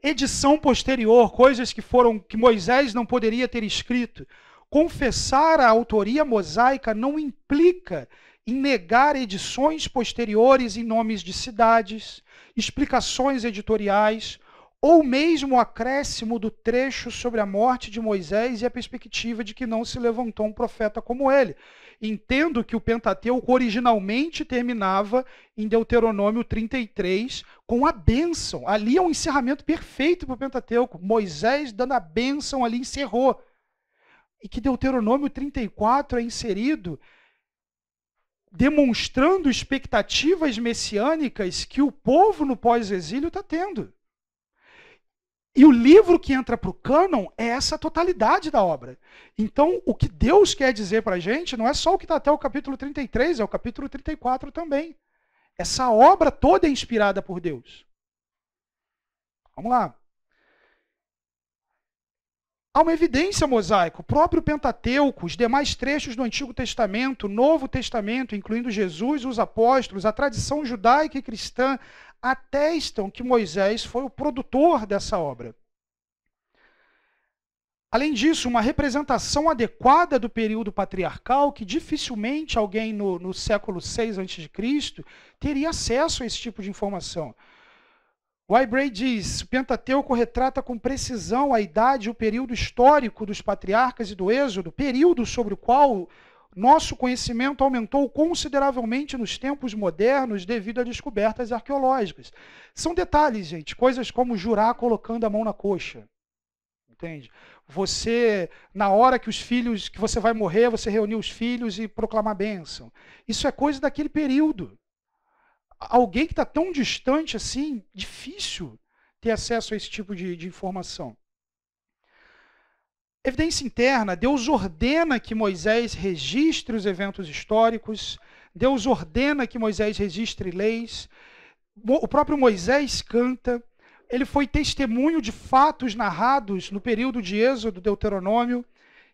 Edição posterior, coisas que foram que Moisés não poderia ter escrito. Confessar a autoria mosaica não implica em negar edições posteriores em nomes de cidades, explicações editoriais ou mesmo o acréscimo do trecho sobre a morte de Moisés e a perspectiva de que não se levantou um profeta como ele. Entendo que o Pentateuco originalmente terminava em Deuteronômio 33 com a bênção. Ali é um encerramento perfeito para o Pentateuco. Moisés dando a bênção ali encerrou. E que Deuteronômio 34 é inserido demonstrando expectativas messiânicas que o povo no pós-exílio está tendo. E o livro que entra para o cânon é essa totalidade da obra. Então, o que Deus quer dizer para a gente não é só o que está até o capítulo 33, é o capítulo 34 também. Essa obra toda é inspirada por Deus. Vamos lá. Há uma evidência mosaico. O próprio Pentateuco, os demais trechos do Antigo Testamento, Novo Testamento, incluindo Jesus, os apóstolos, a tradição judaica e cristã, atestam que Moisés foi o produtor dessa obra. Além disso, uma representação adequada do período patriarcal, que dificilmente alguém no, no século VI a.C. teria acesso a esse tipo de informação. Wybray diz: o Pentateuco retrata com precisão a idade e o período histórico dos patriarcas e do Êxodo, período sobre o qual nosso conhecimento aumentou consideravelmente nos tempos modernos devido a descobertas arqueológicas. São detalhes, gente, coisas como jurar colocando a mão na coxa. Entende? Você, na hora que os filhos, que você vai morrer, você reunir os filhos e proclamar bênção. Isso é coisa daquele período. Alguém que está tão distante assim, difícil ter acesso a esse tipo de, de informação. Evidência interna: Deus ordena que Moisés registre os eventos históricos, Deus ordena que Moisés registre leis, o próprio Moisés canta, ele foi testemunho de fatos narrados no período de Êxodo, Deuteronômio,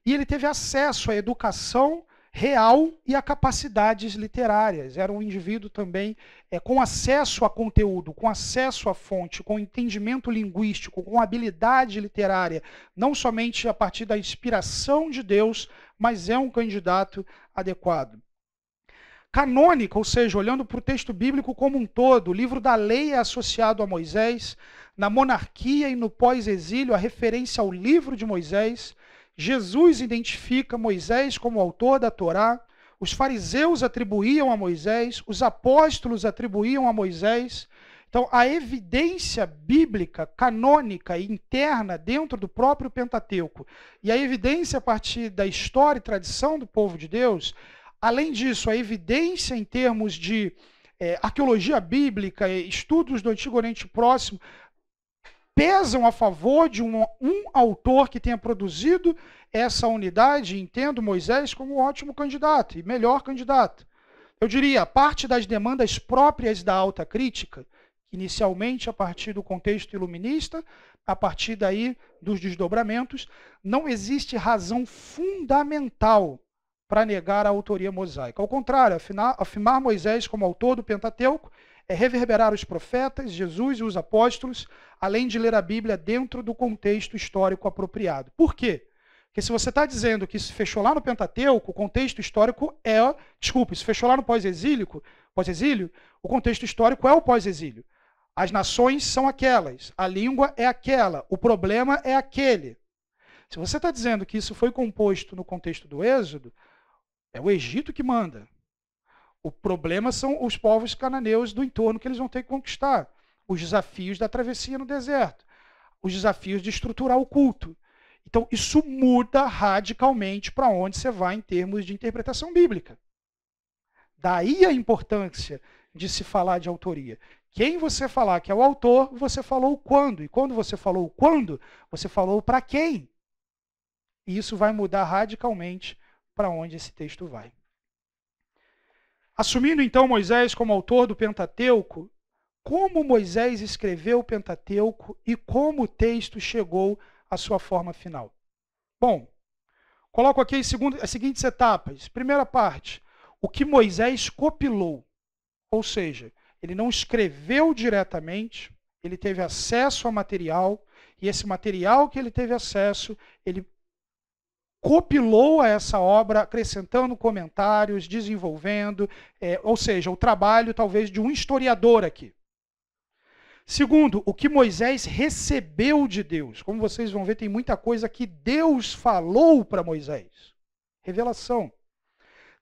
e ele teve acesso à educação real e a capacidades literárias. Era um indivíduo também é, com acesso a conteúdo, com acesso à fonte, com entendimento linguístico, com habilidade literária, não somente a partir da inspiração de Deus, mas é um candidato adequado canônica, ou seja, olhando para o texto bíblico como um todo. O livro da lei é associado a Moisés, na monarquia e no pós-exílio, a referência ao livro de Moisés. Jesus identifica Moisés como autor da Torá, os fariseus atribuíam a Moisés, os apóstolos atribuíam a Moisés. Então, a evidência bíblica, canônica e interna dentro do próprio Pentateuco e a evidência a partir da história e tradição do povo de Deus, além disso, a evidência em termos de é, arqueologia bíblica, estudos do Antigo Oriente Próximo, pesam a favor de um, um autor que tenha produzido essa unidade, entendo Moisés como um ótimo candidato e melhor candidato. Eu diria, parte das demandas próprias da alta crítica, inicialmente a partir do contexto iluminista, a partir daí dos desdobramentos, não existe razão fundamental para negar a autoria mosaica. Ao contrário, afinar, afirmar Moisés como autor do Pentateuco é reverberar os profetas, Jesus e os apóstolos, além de ler a Bíblia dentro do contexto histórico apropriado. Por quê? Porque se você está dizendo que isso fechou lá no Pentateuco, o contexto histórico é. Desculpa, isso fechou lá no pós-exílico, pós-exílio, o contexto histórico é o pós-exílio. As nações são aquelas, a língua é aquela, o problema é aquele. Se você está dizendo que isso foi composto no contexto do Êxodo, é o Egito que manda. O problema são os povos cananeus do entorno que eles vão ter que conquistar. Os desafios da travessia no deserto. Os desafios de estruturar o culto. Então, isso muda radicalmente para onde você vai em termos de interpretação bíblica. Daí a importância de se falar de autoria. Quem você falar que é o autor, você falou quando. E quando você falou quando, você falou para quem. E isso vai mudar radicalmente para onde esse texto vai. Assumindo então Moisés como autor do Pentateuco, como Moisés escreveu o Pentateuco e como o texto chegou à sua forma final? Bom, coloco aqui as, segundas, as seguintes etapas. Primeira parte, o que Moisés copilou, ou seja, ele não escreveu diretamente, ele teve acesso a material, e esse material que ele teve acesso, ele copilou essa obra, acrescentando comentários, desenvolvendo, é, ou seja, o trabalho talvez de um historiador aqui. Segundo, o que Moisés recebeu de Deus. Como vocês vão ver, tem muita coisa que Deus falou para Moisés. Revelação.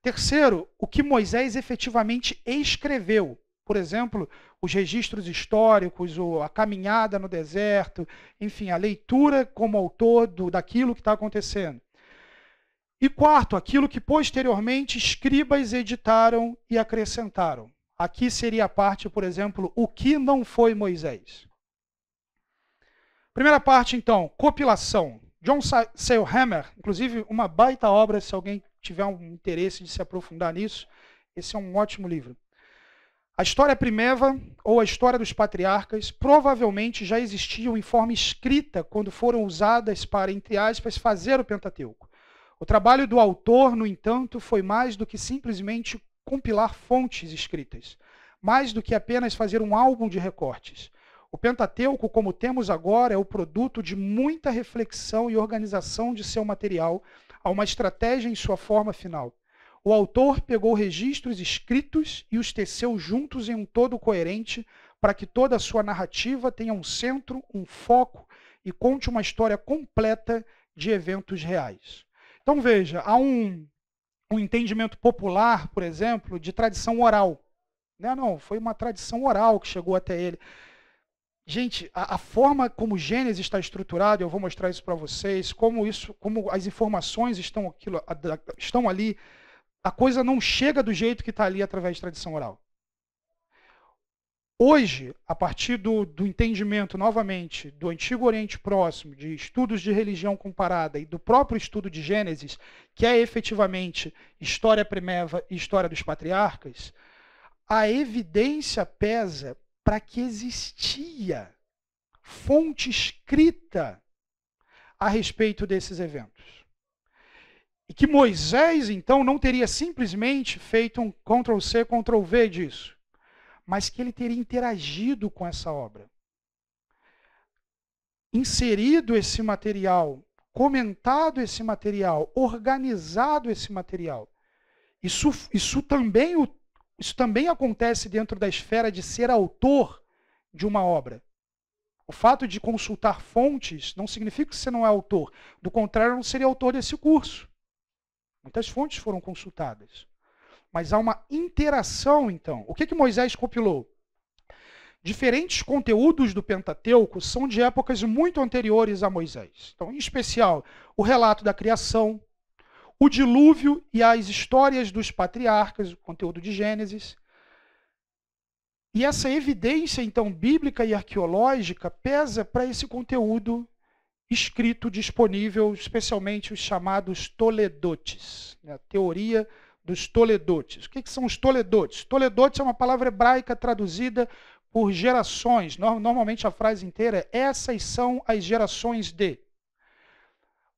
Terceiro, o que Moisés efetivamente escreveu. Por exemplo, os registros históricos, a caminhada no deserto, enfim, a leitura como autor do, daquilo que está acontecendo. E quarto, aquilo que posteriormente escribas editaram e acrescentaram. Aqui seria a parte, por exemplo, o que não foi Moisés. Primeira parte, então, copilação. John Seilhammer, inclusive uma baita obra, se alguém tiver um interesse de se aprofundar nisso, esse é um ótimo livro. A história primeva, ou a história dos patriarcas, provavelmente já existiam em forma escrita quando foram usadas para, entre aspas, fazer o Pentateuco. O trabalho do autor, no entanto, foi mais do que simplesmente compilar fontes escritas, mais do que apenas fazer um álbum de recortes. O Pentateuco, como temos agora, é o produto de muita reflexão e organização de seu material a uma estratégia em sua forma final. O autor pegou registros escritos e os teceu juntos em um todo coerente para que toda a sua narrativa tenha um centro, um foco e conte uma história completa de eventos reais. Então veja, há um, um entendimento popular, por exemplo, de tradição oral. Né? Não, foi uma tradição oral que chegou até ele. Gente, a, a forma como Gênesis está estruturado, eu vou mostrar isso para vocês, como isso, como as informações estão, aquilo, estão ali, a coisa não chega do jeito que está ali através de tradição oral. Hoje, a partir do, do, entendimento, novamente, do Antigo Oriente Próximo, de estudos de religião comparada e do próprio estudo de Gênesis, que é efetivamente história primeva e história dos patriarcas, a evidência pesa para que existia fonte escrita a respeito desses eventos. E que Moisés, então, não teria simplesmente feito um Ctrl-C, Ctrl-V disso mas que ele teria interagido com essa obra. Inserido esse material, comentado esse material, organizado esse material. Isso, isso, também, isso também acontece dentro da esfera de ser autor de uma obra. O fato de consultar fontes não significa que você não é autor. Do contrário, não seria autor desse curso. Muitas fontes foram consultadas mas há uma interação, então. O que, que Moisés compilou? Diferentes conteúdos do Pentateuco são de épocas muito anteriores a Moisés. Então, em especial, o relato da criação, o dilúvio e as histórias dos patriarcas, o conteúdo de Gênesis. E essa evidência, então, bíblica e arqueológica pesa para esse conteúdo escrito, disponível, especialmente os chamados Toledotes, né? a teoria dos toledotes. O que, que são os toledotes? Toledotes é uma palavra hebraica traduzida por gerações. Normalmente a frase inteira é: essas são as gerações de.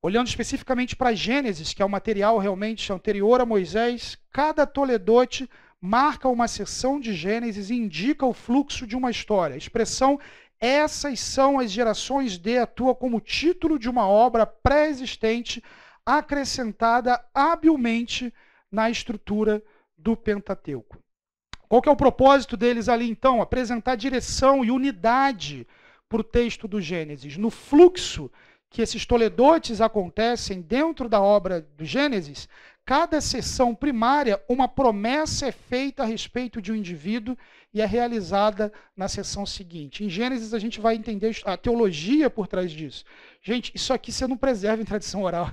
Olhando especificamente para Gênesis, que é o um material realmente é anterior a Moisés, cada toledote marca uma seção de Gênesis e indica o fluxo de uma história. A expressão essas são as gerações de atua como título de uma obra pré-existente acrescentada habilmente na estrutura do Pentateuco. Qual que é o propósito deles ali então? Apresentar direção e unidade para o texto do Gênesis. No fluxo que esses toledotes acontecem dentro da obra do Gênesis, cada sessão primária, uma promessa é feita a respeito de um indivíduo e é realizada na sessão seguinte. Em Gênesis, a gente vai entender a teologia por trás disso. Gente, isso aqui você não preserva em tradição oral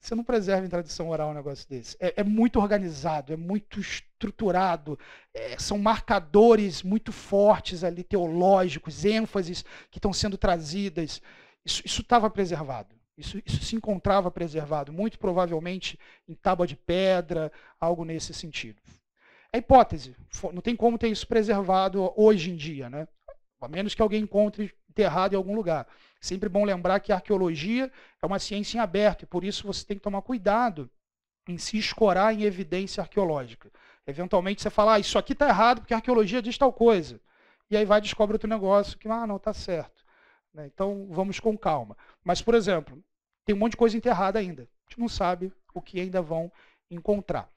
você não preserva em tradição oral um negócio desse. É, é muito organizado, é muito estruturado, é, são marcadores muito fortes ali, teológicos, ênfases que estão sendo trazidas. Isso estava preservado. Isso, isso se encontrava preservado, muito provavelmente em tábua de pedra, algo nesse sentido. É hipótese, não tem como ter isso preservado hoje em dia, né? A menos que alguém encontre enterrado em algum lugar. Sempre bom lembrar que a arqueologia é uma ciência em aberto e por isso você tem que tomar cuidado em se escorar em evidência arqueológica. Eventualmente você fala, ah, isso aqui está errado porque a arqueologia diz tal coisa. E aí vai e descobre outro negócio que, ah, não, está certo. Né? Então vamos com calma. Mas, por exemplo, tem um monte de coisa enterrada ainda. A gente não sabe o que ainda vão encontrar.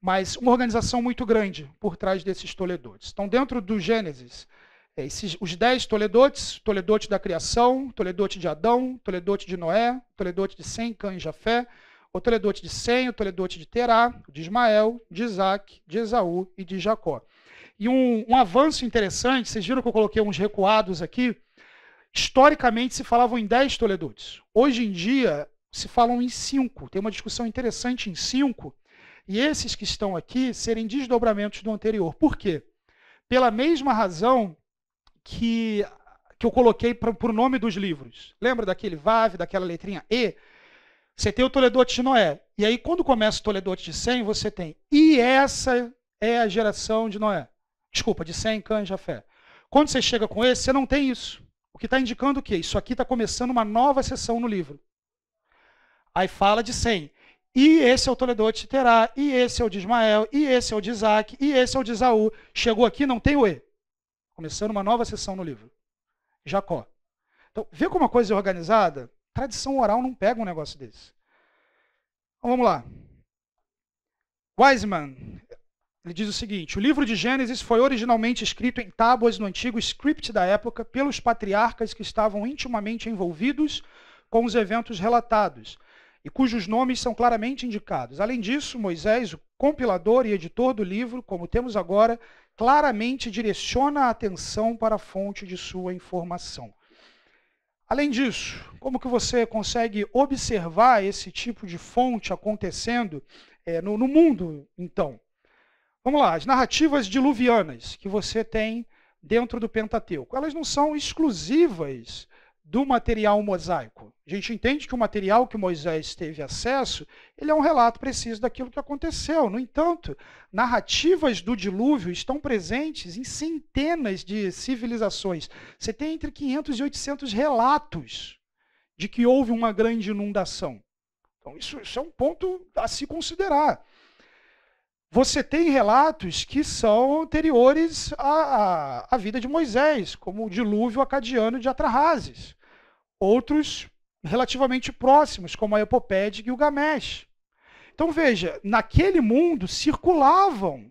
Mas uma organização muito grande por trás desses toledores. Então, dentro do Gênesis, é, esses, os dez toledotes, toledote da criação, toledote de Adão, toledote de Noé, toledote de Sem, Cã e Jafé, o toledote de Sem, o toledote de Terá, de Ismael, de Isaac, de Esaú e de Jacó. E um, um avanço interessante, vocês viram que eu coloquei uns recuados aqui? Historicamente se falavam em dez toledotes. Hoje em dia se falam em cinco. Tem uma discussão interessante em cinco. E esses que estão aqui serem desdobramentos do anterior. Por quê? Pela mesma razão que, que eu coloquei para o nome dos livros. Lembra daquele VAV, daquela letrinha E? Você tem o Toledote de Noé. E aí, quando começa o Toledote de 100, você tem. E essa é a geração de Noé. Desculpa, de 100, Cã e Jafé. Quando você chega com esse, você não tem isso. O que está indicando o quê? Isso aqui está começando uma nova sessão no livro. Aí fala de 100. E esse é o Toledote de Terá, e esse é o de Ismael, e esse é o de Isaac, e esse é o de Isaú. Chegou aqui, não tem o E começando uma nova sessão no livro. Jacó. Então, vê como a coisa é organizada? Tradição oral não pega um negócio desse. Então, vamos lá. Wiseman, ele diz o seguinte: o livro de Gênesis foi originalmente escrito em tábuas no antigo script da época pelos patriarcas que estavam intimamente envolvidos com os eventos relatados e cujos nomes são claramente indicados. Além disso, Moisés, o compilador e editor do livro, como temos agora, claramente direciona a atenção para a fonte de sua informação. Além disso, como que você consegue observar esse tipo de fonte acontecendo é, no, no mundo, então? Vamos lá, as narrativas diluvianas que você tem dentro do Pentateuco, elas não são exclusivas do material mosaico. A gente entende que o material que Moisés teve acesso, ele é um relato preciso daquilo que aconteceu. No entanto, narrativas do dilúvio estão presentes em centenas de civilizações. Você tem entre 500 e 800 relatos de que houve uma grande inundação. Então isso, isso é um ponto a se considerar. Você tem relatos que são anteriores à, à, à vida de Moisés, como o dilúvio acadiano de Atrahasis. Outros relativamente próximos, como a epopeia de Gilgamesh. Então veja, naquele mundo circulavam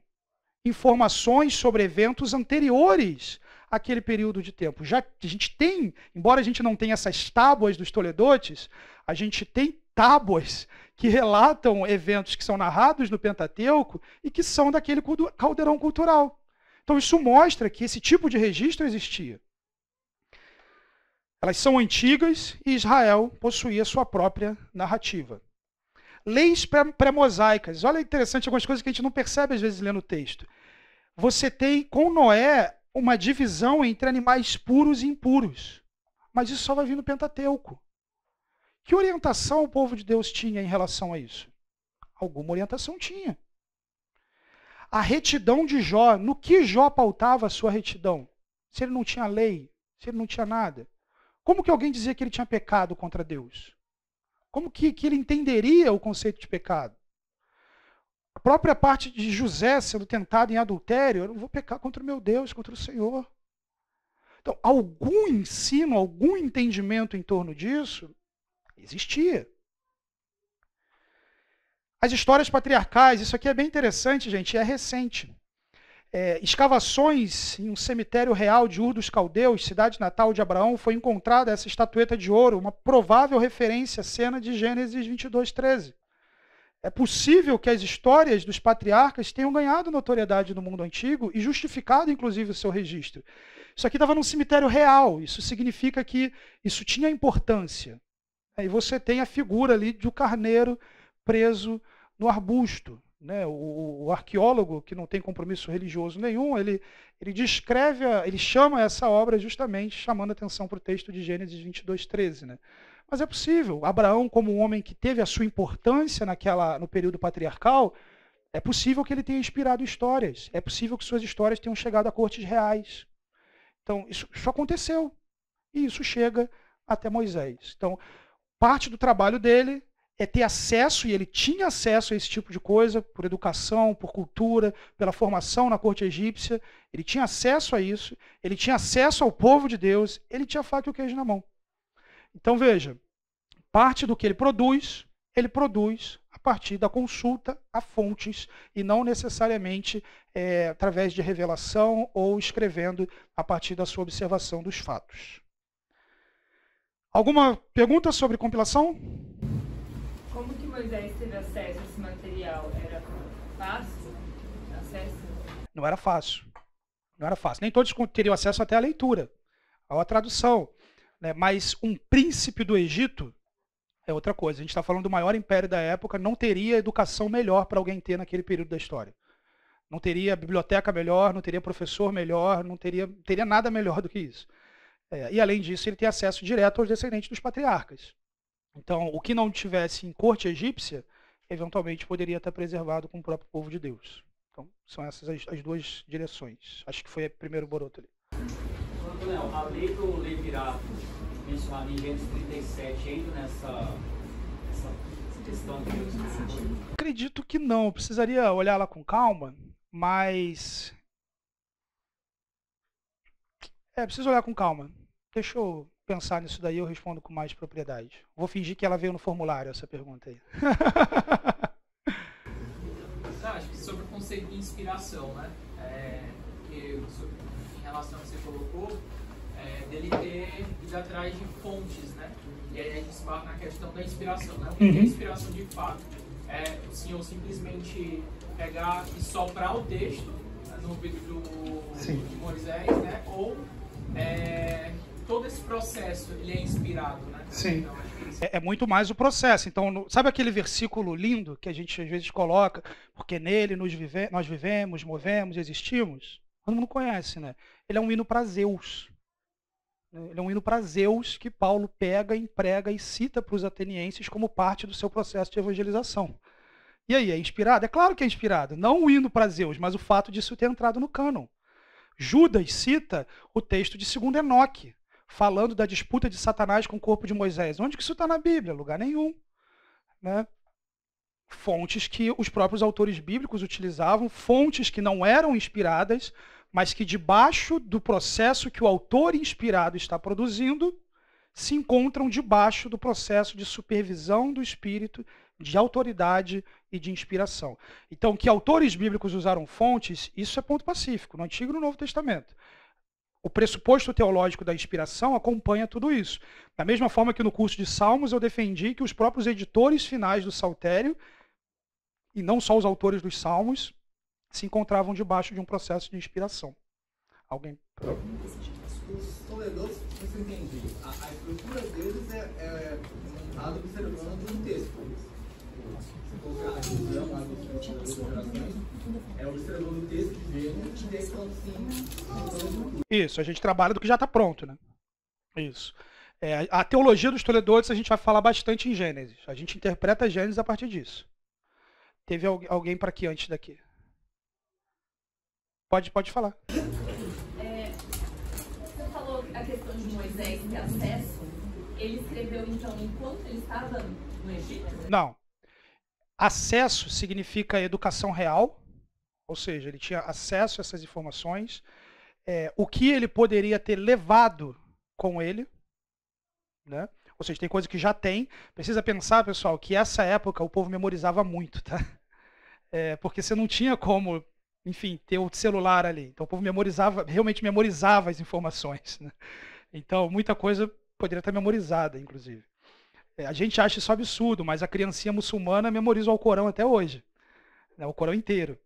informações sobre eventos anteriores àquele período de tempo. Já a gente tem, embora a gente não tenha essas tábuas dos Toledotes, a gente tem tábuas que relatam eventos que são narrados no Pentateuco e que são daquele caldeirão cultural. Então isso mostra que esse tipo de registro existia. Elas são antigas e Israel possuía sua própria narrativa. Leis pré-mosaicas. Olha é interessante algumas coisas que a gente não percebe às vezes lendo o texto. Você tem com Noé uma divisão entre animais puros e impuros. Mas isso só vai vir no Pentateuco. Que orientação o povo de Deus tinha em relação a isso? Alguma orientação tinha. A retidão de Jó, no que Jó pautava a sua retidão? Se ele não tinha lei, se ele não tinha nada. Como que alguém dizia que ele tinha pecado contra Deus? Como que, que ele entenderia o conceito de pecado? A própria parte de José sendo tentado em adultério, eu não vou pecar contra o meu Deus, contra o Senhor. Então, algum ensino, algum entendimento em torno disso existia. As histórias patriarcais, isso aqui é bem interessante, gente, é recente é, escavações em um cemitério real de Ur dos Caldeus, cidade natal de Abraão, foi encontrada essa estatueta de ouro, uma provável referência à cena de Gênesis 22, 13. É possível que as histórias dos patriarcas tenham ganhado notoriedade no mundo antigo e justificado, inclusive, o seu registro. Isso aqui estava num cemitério real, isso significa que isso tinha importância. Aí é, você tem a figura ali do carneiro preso no arbusto né, o, o, arqueólogo que não tem compromisso religioso nenhum, ele, ele descreve, a, ele chama essa obra justamente chamando atenção para o texto de Gênesis 22:13 Né? Mas é possível. Abraão, como um homem que teve a sua importância naquela, no período patriarcal, é possível que ele tenha inspirado histórias. É possível que suas histórias tenham chegado a cortes reais. Então, isso, isso aconteceu. E isso chega até Moisés. Então, parte do trabalho dele é ter acesso, e ele tinha acesso a esse tipo de coisa, por educação, por cultura, pela formação na corte egípcia, ele tinha acesso a isso, ele tinha acesso ao povo de Deus, ele tinha faca e o queijo na mão. Então veja, parte do que ele produz, ele produz a partir da consulta a fontes e não necessariamente é, através de revelação ou escrevendo a partir da sua observação dos fatos. Alguma pergunta sobre compilação? Moisés teve acesso a esse material? Era fácil? Acesso? Não era fácil. Não era fácil. Nem todos teriam acesso até à leitura, à tradução. Né? Mas um príncipe do Egito é outra coisa. A gente está falando do maior império da época, não teria educação melhor para alguém ter naquele período da história. Não teria biblioteca melhor, não teria professor melhor, não teria, teria nada melhor do que isso. É, e além disso, ele tem acesso direto aos descendentes dos patriarcas. Então, o que não tivesse em corte egípcia, eventualmente poderia estar preservado com o próprio povo de Deus. Então, são essas as, as duas direções. Acho que foi o primeiro boroto ali. Leão, a lei do Levirato, mencionada em Gênesis 37, ainda nessa, nessa questão de Deus? Né? Acredito que não. Precisaria olhar ela com calma, mas. É, preciso olhar com calma. Deixa eu pensar nisso daí, eu respondo com mais propriedade. Vou fingir que ela veio no formulário, essa pergunta aí. sobre o conceito de inspiração, né? É, que sobre, em relação ao que você colocou, é, dele ter ido atrás de fontes, né? E aí a gente esbarra na questão da inspiração, né? O que é uhum. inspiração de fato? É o senhor simplesmente pegar e soprar o texto né, no vídeo do, de Moisés, né? Ou é, todo esse processo ele é inspirado, né? Sim. Então, é, é, é muito mais o processo. Então, no, sabe aquele versículo lindo que a gente às vezes coloca, porque nele vive, nós vivemos, movemos, existimos? Todo mundo conhece, né? Ele é um hino para Zeus. Ele é um hino para Zeus que Paulo pega, emprega e cita para os atenienses como parte do seu processo de evangelização. E aí, é inspirado? É claro que é inspirado. Não o hino para Zeus, mas o fato disso ter entrado no cânon. Judas cita o texto de 2 Enoque, falando da disputa de Satanás com o corpo de Moisés. Onde que isso está na Bíblia? Lugar nenhum. Né? Fontes que os próprios autores bíblicos utilizavam, fontes que não eram inspiradas, mas que debaixo do processo que o autor inspirado está produzindo, se encontram debaixo do processo de supervisão do Espírito, de autoridade e de inspiração. Então, que autores bíblicos usaram fontes, isso é ponto pacífico, no Antigo e no Novo Testamento o pressuposto teológico da inspiração acompanha tudo isso. Da mesma forma que no curso de Salmos eu defendi que os próprios editores finais do Saltério, e não só os autores dos Salmos, se encontravam debaixo de um processo de inspiração. Alguém? Os toledos, isso eu A, a estrutura deles é, é montada observando um texto. Se colocar a religião, a gerações, é, Isso, a gente trabalha do que já está pronto, né? Isso. É, a teologia dos toledores a gente vai falar bastante em Gênesis. A gente interpreta Gênesis a partir disso. Teve alguém para aqui antes daqui? Pode, pode falar. É, você falou a questão de Moisés ter acesso. Ele escreveu então enquanto ele estava no Egito? Não. Acesso significa educação real ou seja, ele tinha acesso a essas informações, é, o que ele poderia ter levado com ele, né? Ou seja, tem coisa que já tem. Precisa pensar, pessoal, que essa época o povo memorizava muito, tá? É, porque você não tinha como, enfim, ter o celular ali. Então o povo memorizava, realmente memorizava as informações. Né? Então muita coisa poderia estar memorizada, inclusive. É, a gente acha isso absurdo, mas a criancinha muçulmana memoriza o Corão até hoje, né? o Corão inteiro.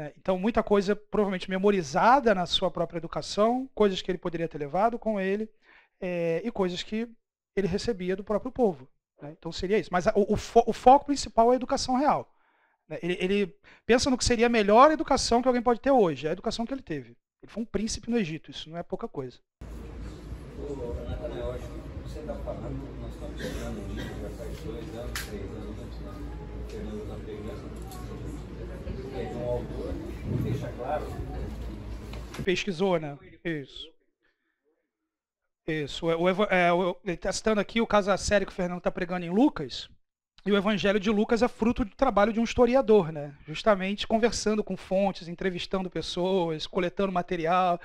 Né? Então, muita coisa provavelmente memorizada na sua própria educação, coisas que ele poderia ter levado com ele é, e coisas que ele recebia do próprio povo. Né? Então, seria isso. Mas o, o, fo o, foco principal é a educação real. Né? Ele, ele, pensa no que seria a melhor educação que alguém pode ter hoje, é a educação que ele teve. Ele foi um príncipe no Egito, isso não é pouca coisa. Ô, Natanael, acho você está falando, nós estamos já faz dois anos, três anos, O né? Fernando está pegando de um autor deixa claro. Pesquisou, né? Isso. Isso. O, é, o, ele está citando aqui o caso da série que o Fernando está pregando em Lucas. E o Evangelho de Lucas é fruto do trabalho de um historiador, né? Justamente conversando com fontes, entrevistando pessoas, coletando material.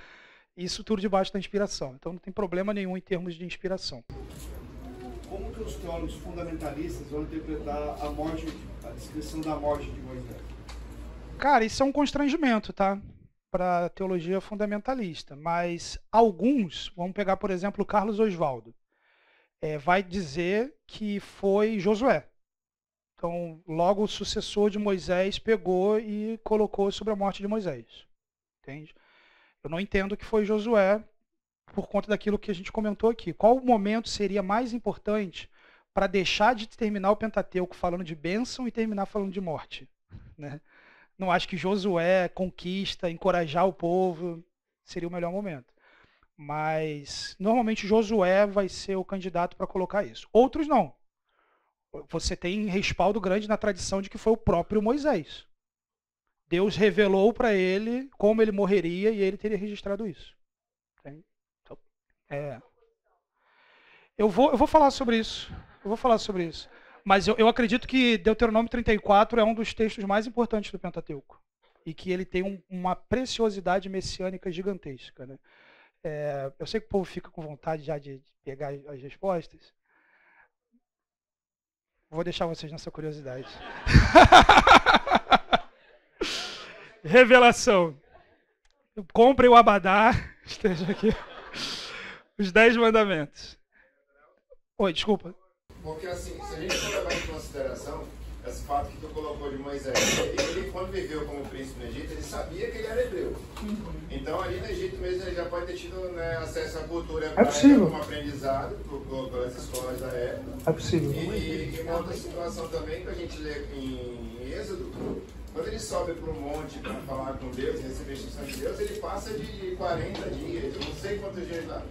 Isso tudo debaixo da inspiração. Então não tem problema nenhum em termos de inspiração. Como que os teólogos fundamentalistas vão interpretar a morte, a descrição da morte de Moisés? Cara, isso é um constrangimento, tá? Para teologia fundamentalista. Mas alguns, vamos pegar, por exemplo, Carlos Oswaldo, é, vai dizer que foi Josué. Então, logo o sucessor de Moisés pegou e colocou sobre a morte de Moisés. Entende? Eu não entendo que foi Josué por conta daquilo que a gente comentou aqui. Qual o momento seria mais importante para deixar de terminar o Pentateuco falando de bênção e terminar falando de morte? Né? Não acho que Josué conquista, encorajar o povo seria o melhor momento. Mas normalmente Josué vai ser o candidato para colocar isso. Outros não. Você tem respaldo grande na tradição de que foi o próprio Moisés. Deus revelou para ele como ele morreria e ele teria registrado isso. Então, é. Eu vou, eu vou falar sobre isso. Eu vou falar sobre isso. Mas eu, eu acredito que Deuteronômio 34 é um dos textos mais importantes do Pentateuco. E que ele tem um, uma preciosidade messiânica gigantesca. Né? É, eu sei que o povo fica com vontade já de pegar as respostas. Vou deixar vocês nessa curiosidade. Revelação. Compre o Abadá. Esteja aqui. Os Dez Mandamentos. Oi, desculpa. Porque assim, se a gente for levar em consideração esse fato que tu colocou de Moisés, ele quando viveu como príncipe no Egito, ele sabia que ele era hebreu. Então ali no Egito mesmo ele já pode ter tido né, acesso à cultura é possível. como aprendizado pelas escolas da época. É possível. E, e uma outra situação também que a gente lê em Êxodo, quando ele sobe para o monte para falar com Deus e receber a instrução de Deus, ele passa de 40 dias, eu não sei quantos dias lá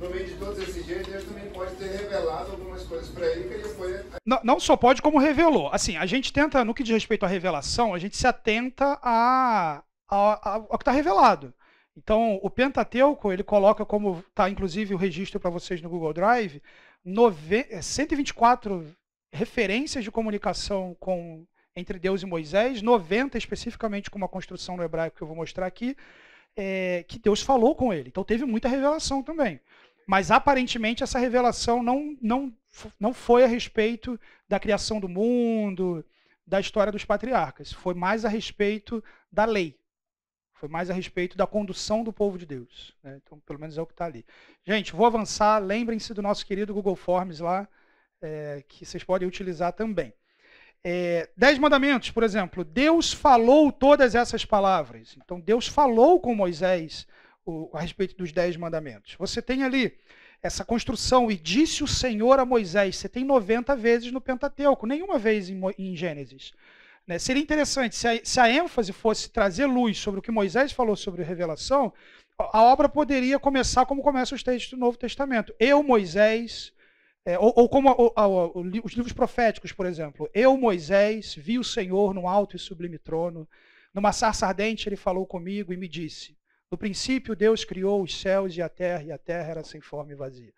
no meio de todos esses dias, Deus também pode ter revelado algumas coisas para ele que ele foi. Não, não, só pode, como revelou. Assim, a gente tenta, no que diz respeito à revelação, a gente se atenta a, a, a ao que está revelado. Então, o Pentateuco, ele coloca como está, inclusive, o registro para vocês no Google Drive, nove, 124 é, referências de comunicação com entre Deus e Moisés, 90 especificamente com uma construção no hebraico que eu vou mostrar aqui, é, que Deus falou com ele. Então teve muita revelação também. Mas aparentemente essa revelação não, não, não foi a respeito da criação do mundo, da história dos patriarcas. Foi mais a respeito da lei. Foi mais a respeito da condução do povo de Deus. Né? Então, pelo menos é o que está ali. Gente, vou avançar. Lembrem-se do nosso querido Google Forms lá, é, que vocês podem utilizar também. É, dez mandamentos, por exemplo. Deus falou todas essas palavras. Então, Deus falou com Moisés o, a respeito dos dez mandamentos. Você tem ali essa construção, e disse o Senhor a Moisés, você tem 90 vezes no Pentateuco, nenhuma vez em, em Gênesis. Né? Seria interessante, se a, se a ênfase fosse trazer luz sobre o que Moisés falou sobre revelação, a obra poderia começar como começam os textos do Novo Testamento. Eu, Moisés, é, ou, ou, como a, a, a, os livros proféticos, por exemplo. Eu, Moisés, vi o Senhor num alto e sublime trono. Numa sarça ardente ele falou comigo e me disse. No princípio, Deus criou os céus e a terra, e a terra era sem forma e vazia.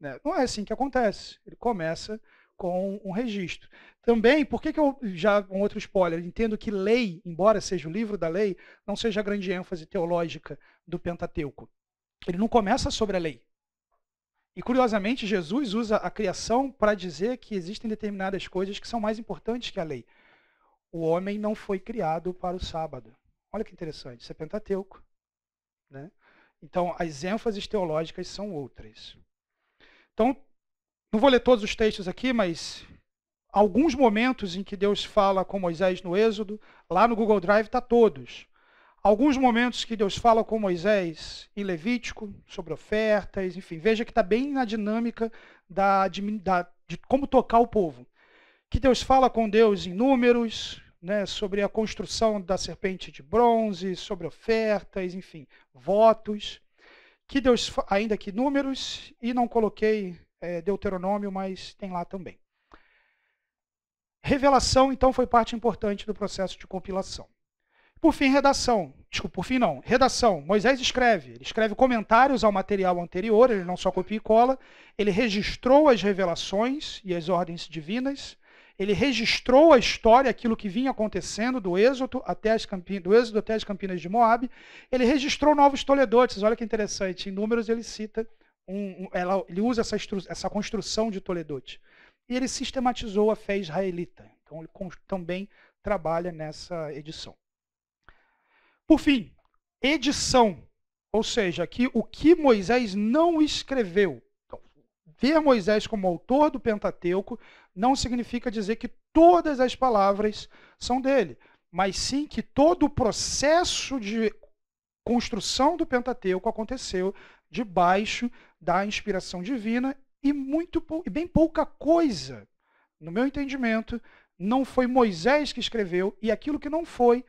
Né? Não é assim que acontece. Ele começa com um registro. Também, por que, que eu, já um outro spoiler, entendo que lei, embora seja o livro da lei, não seja a grande ênfase teológica do Pentateuco. Ele não começa sobre a lei. E curiosamente, Jesus usa a criação para dizer que existem determinadas coisas que são mais importantes que a lei. O homem não foi criado para o sábado. Olha que interessante, isso é Pentateuco. Né? Então, as ênfases teológicas são outras. Então, não vou ler todos os textos aqui, mas alguns momentos em que Deus fala com Moisés no Êxodo, lá no Google Drive está todos. Alguns momentos que Deus fala com Moisés em Levítico, sobre ofertas, enfim, veja que está bem na dinâmica da, de, da, de como tocar o povo. Que Deus fala com Deus em Números, né, sobre a construção da serpente de bronze, sobre ofertas, enfim, votos, que Deus, ainda que números, e não coloquei é, Deuteronômio, mas tem lá também. Revelação, então, foi parte importante do processo de compilação. Por fim, redação. Desculpa, por fim não. Redação. Moisés escreve. Ele escreve comentários ao material anterior, ele não só copia e cola. Ele registrou as revelações e as ordens divinas. Ele registrou a história, aquilo que vinha acontecendo do êxodo até as Campinas, do êxodo até as Campinas de Moab. Ele registrou novos toledotes. Olha que interessante. Em números ele cita, um, um, ela, ele usa essa, essa construção de toledote. E ele sistematizou a fé israelita. Então ele também trabalha nessa edição. Por fim, edição, ou seja, que o que Moisés não escreveu, então, ver Moisés como autor do Pentateuco não significa dizer que todas as palavras são dele, mas sim que todo o processo de construção do Pentateuco aconteceu debaixo da inspiração divina e muito e bem pouca coisa, no meu entendimento, não foi Moisés que escreveu e aquilo que não foi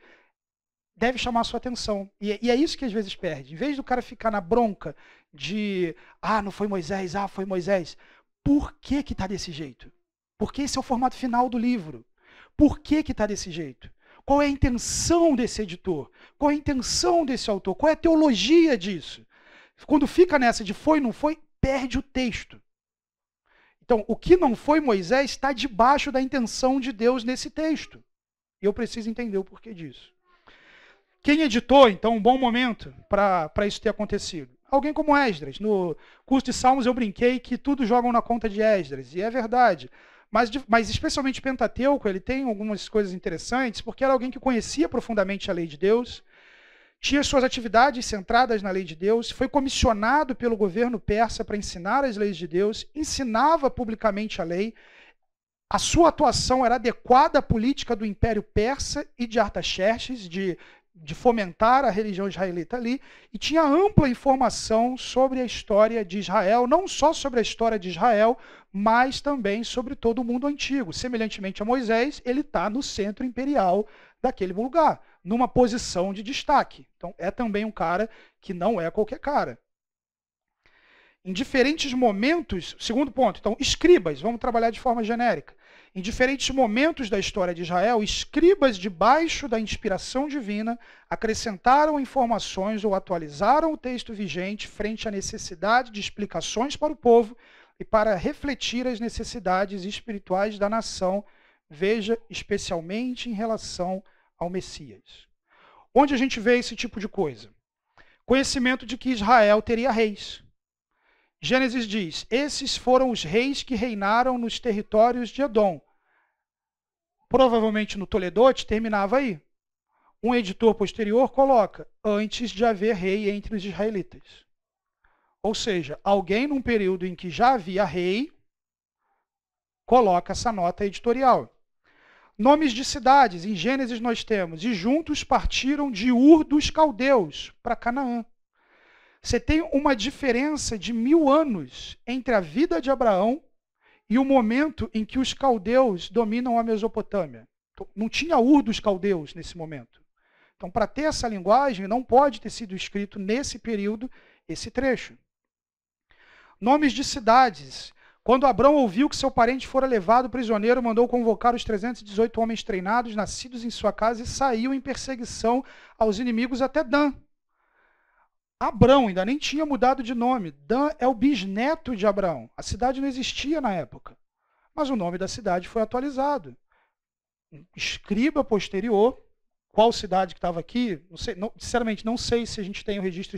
deve chamar sua atenção. E, é, e, é isso que às vezes perde. Em vez do cara ficar na bronca de ah, não foi Moisés, ah, foi Moisés, por que que tá desse jeito? Porque esse é o formato final do livro. Por que que está desse jeito? Qual é a intenção desse editor? Qual é a intenção desse autor? Qual é a teologia disso? Quando fica nessa de foi, não foi, perde o texto. Então, o que não foi Moisés está debaixo da intenção de Deus nesse texto. E eu preciso entender o porquê disso. Quem editou, então, um bom momento para isso ter acontecido? Alguém como Esdras. No curso de Salmos eu brinquei que tudo jogam na conta de Esdras. E é verdade. Mas, mas especialmente Pentateuco, ele tem algumas coisas interessantes, porque era alguém que conhecia profundamente a lei de Deus, tinha suas atividades centradas na lei de Deus, foi comissionado pelo governo persa para ensinar as leis de Deus, ensinava publicamente a lei, a sua atuação era adequada à política do Império Persa e de Artaxerxes, de de fomentar a religião israelita ali e tinha ampla informação sobre a história de Israel, não só sobre a história de Israel, mas também sobre todo o mundo antigo. Semelhantemente a Moisés, ele está no centro imperial daquele lugar, numa posição de destaque. Então é também um cara que não é qualquer cara. Em diferentes momentos, segundo ponto, então escribas, vamos trabalhar de forma genérica em diferentes momentos da história de Israel, escribas debaixo da inspiração divina acrescentaram informações ou atualizaram o texto vigente frente à necessidade de explicações para o povo e para refletir as necessidades espirituais da nação, veja especialmente em relação ao Messias. Onde a gente vê esse tipo de coisa? Conhecimento de que Israel teria reis. Gênesis diz: Esses foram os reis que reinaram nos territórios de Edom. Provavelmente no Toledote terminava aí. Um editor posterior coloca: antes de haver rei entre os israelitas. Ou seja, alguém num período em que já havia rei coloca essa nota editorial. Nomes de cidades, em Gênesis nós temos, e juntos partiram de Ur dos Caldeus para Canaã. Você tem uma diferença de mil anos entre a vida de Abraão e o momento em que os caldeus dominam a Mesopotâmia. Então, não tinha Ur dos caldeus nesse momento. Então, para ter essa linguagem, não pode ter sido escrito nesse período esse trecho. Nomes de cidades. Quando Abraão ouviu que seu parente fora levado prisioneiro, mandou convocar os 318 homens treinados, nascidos em sua casa, e saiu em perseguição aos inimigos até Dan. Abrão ainda nem tinha mudado de nome. Dan é o bisneto de Abraão. A cidade não existia na época. Mas o nome da cidade foi atualizado. Um escriba posterior, qual cidade que estava aqui, não sei, não, sinceramente, não sei se a gente tem o um registro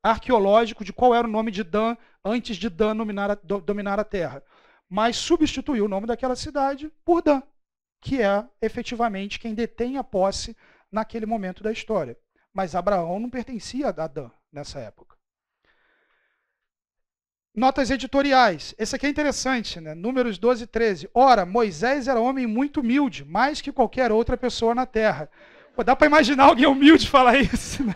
arqueológico de qual era o nome de Dan antes de Dan dominar a, do, dominar a terra. Mas substituiu o nome daquela cidade por Dan, que é efetivamente quem detém a posse naquele momento da história. Mas Abraão não pertencia a Adão nessa época. Notas editoriais. Esse aqui é interessante, né? Números 12 e 13. Ora, Moisés era homem muito humilde, mais que qualquer outra pessoa na terra. Pô, dá para imaginar alguém humilde falar isso, né?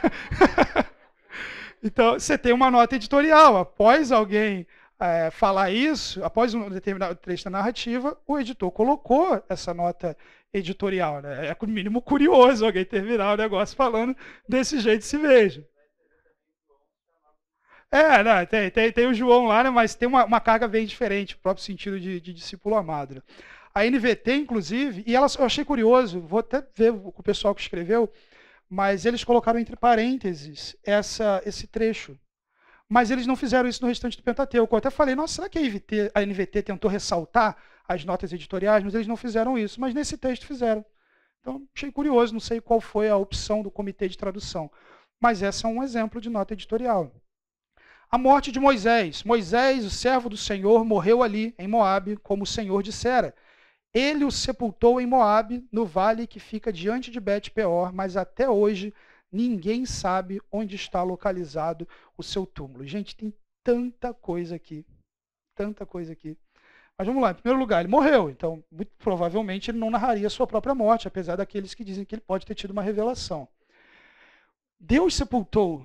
então, você tem uma nota editorial. Após alguém é, falar isso, após um determinado trecho da narrativa, o editor colocou essa nota editorial, né? É no mínimo curioso alguém terminar o negócio falando desse jeito se veja. É, né? tem, tem, tem, o João lá, né, mas tem uma, uma carga bem diferente, o próprio sentido de, de discípulo amado. Né? A NVT, inclusive, e ela, eu achei curioso, vou até ver o pessoal que escreveu, mas eles colocaram entre parênteses essa, esse trecho mas eles não fizeram isso no restante do Pentateuco. Eu até falei, nossa, será que a, IVT, a NVT tentou ressaltar as notas editoriais? Mas eles não fizeram isso. Mas nesse texto fizeram. Então, achei curioso, não sei qual foi a opção do comitê de tradução. Mas essa é um exemplo de nota editorial. A morte de Moisés. Moisés, o servo do Senhor, morreu ali, em Moabe, como o Senhor dissera. Ele o sepultou em Moabe, no vale que fica diante de Bet-peor, mas até hoje ninguém sabe onde está localizado o seu túmulo. Gente, tem tanta coisa aqui. Tanta coisa aqui. Mas vamos lá, em primeiro lugar, ele morreu, então muito provavelmente ele não narraria sua própria morte, apesar daqueles que dizem que ele pode ter tido uma revelação. Deus sepultou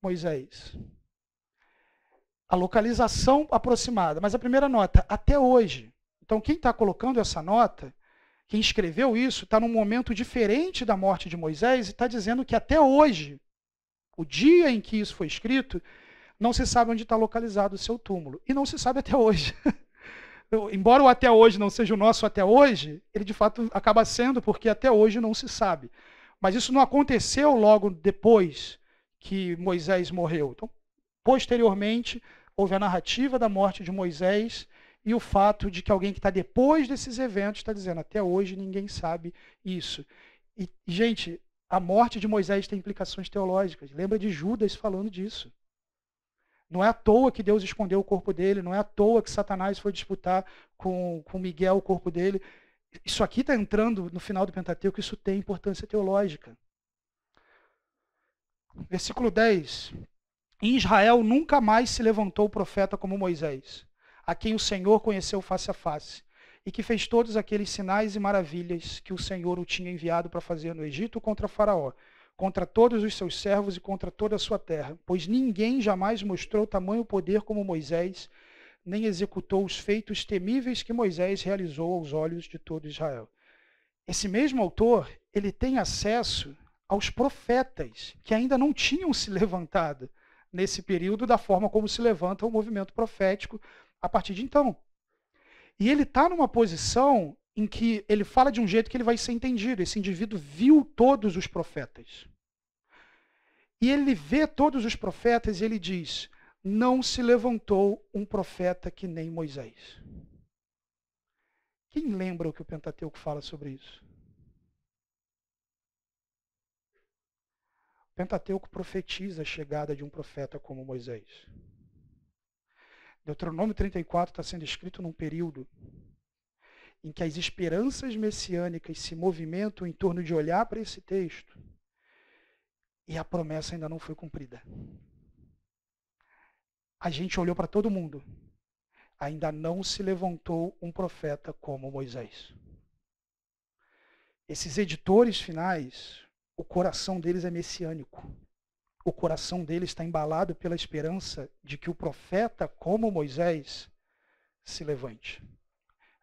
Moisés. A localização aproximada, mas a primeira nota, até hoje. Então, quem está colocando essa nota quem escreveu isso está num momento diferente da morte de Moisés e está dizendo que até hoje, o dia em que isso foi escrito, não se sabe onde está localizado o seu túmulo. E não se sabe até hoje. Embora o até hoje não seja o nosso até hoje, ele de fato acaba sendo porque até hoje não se sabe. Mas isso não aconteceu logo depois que Moisés morreu. Então, posteriormente, houve a narrativa da morte de Moisés e o fato de que alguém que está depois desses eventos está dizendo até hoje ninguém sabe isso. E, gente, a morte de Moisés tem implicações teológicas. Lembra de Judas falando disso. Não é à toa que Deus escondeu o corpo dele, não é à toa que Satanás foi disputar com, com Miguel o corpo dele. Isso aqui está entrando no final do Pentateuco, isso tem importância teológica. Versículo 10. Em Israel nunca mais se levantou profeta como Moisés a quem o Senhor conheceu face a face, e que fez todos aqueles sinais e maravilhas que o Senhor o tinha enviado para fazer no Egito contra Faraó, contra todos os seus servos e contra toda a sua terra, pois ninguém jamais mostrou tamanho poder como Moisés, nem executou os feitos temíveis que Moisés realizou aos olhos de todo Israel. Esse mesmo autor, ele tem acesso aos profetas que ainda não tinham se levantado nesse período da forma como se levanta o movimento profético a partir de então. E ele está numa posição em que ele fala de um jeito que ele vai ser entendido. Esse indivíduo viu todos os profetas. E ele vê todos os profetas e ele diz: Não se levantou um profeta que nem Moisés. Quem lembra o que o Pentateuco fala sobre isso? O Pentateuco profetiza a chegada de um profeta como Moisés. Deuteronômio 34 está sendo escrito num período em que as esperanças messiânicas se movimentam em torno de olhar para esse texto e a promessa ainda não foi cumprida. A gente olhou para todo mundo, ainda não se levantou um profeta como Moisés. Esses editores finais, o coração deles é messiânico o coração dele está embalado pela esperança de que o profeta, como Moisés, se levante.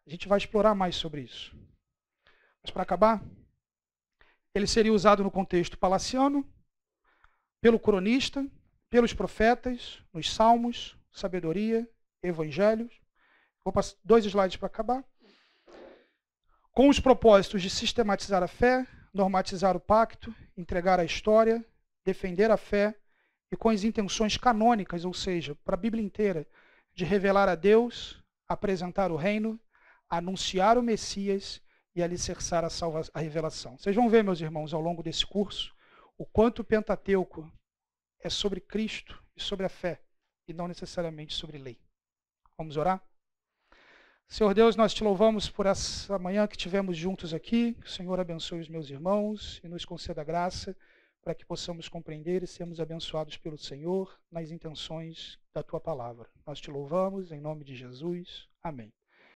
A gente vai explorar mais sobre isso. Mas para acabar, ele seria usado no contexto palaciano, pelo cronista, pelos profetas, nos salmos, sabedoria, evangelhos. Vou passar dois slides para acabar. Com os propósitos de sistematizar a fé, normatizar o pacto, entregar a história, defender a fé e com as intenções canônicas, ou seja, para a Bíblia inteira, de revelar a Deus, apresentar o reino, anunciar o Messias e alicerçar a, salva a revelação. Vocês vão ver, meus irmãos, ao longo desse curso, o quanto o Pentateuco é sobre Cristo e sobre a fé, e não necessariamente sobre lei. Vamos orar? Senhor Deus, nós te louvamos por essa manhã que tivemos juntos aqui. Que o Senhor abençoe os meus irmãos e nos conceda graça para que possamos compreender e sermos abençoados pelo Senhor nas intenções da tua palavra. Nós te louvamos em nome de Jesus. Amém.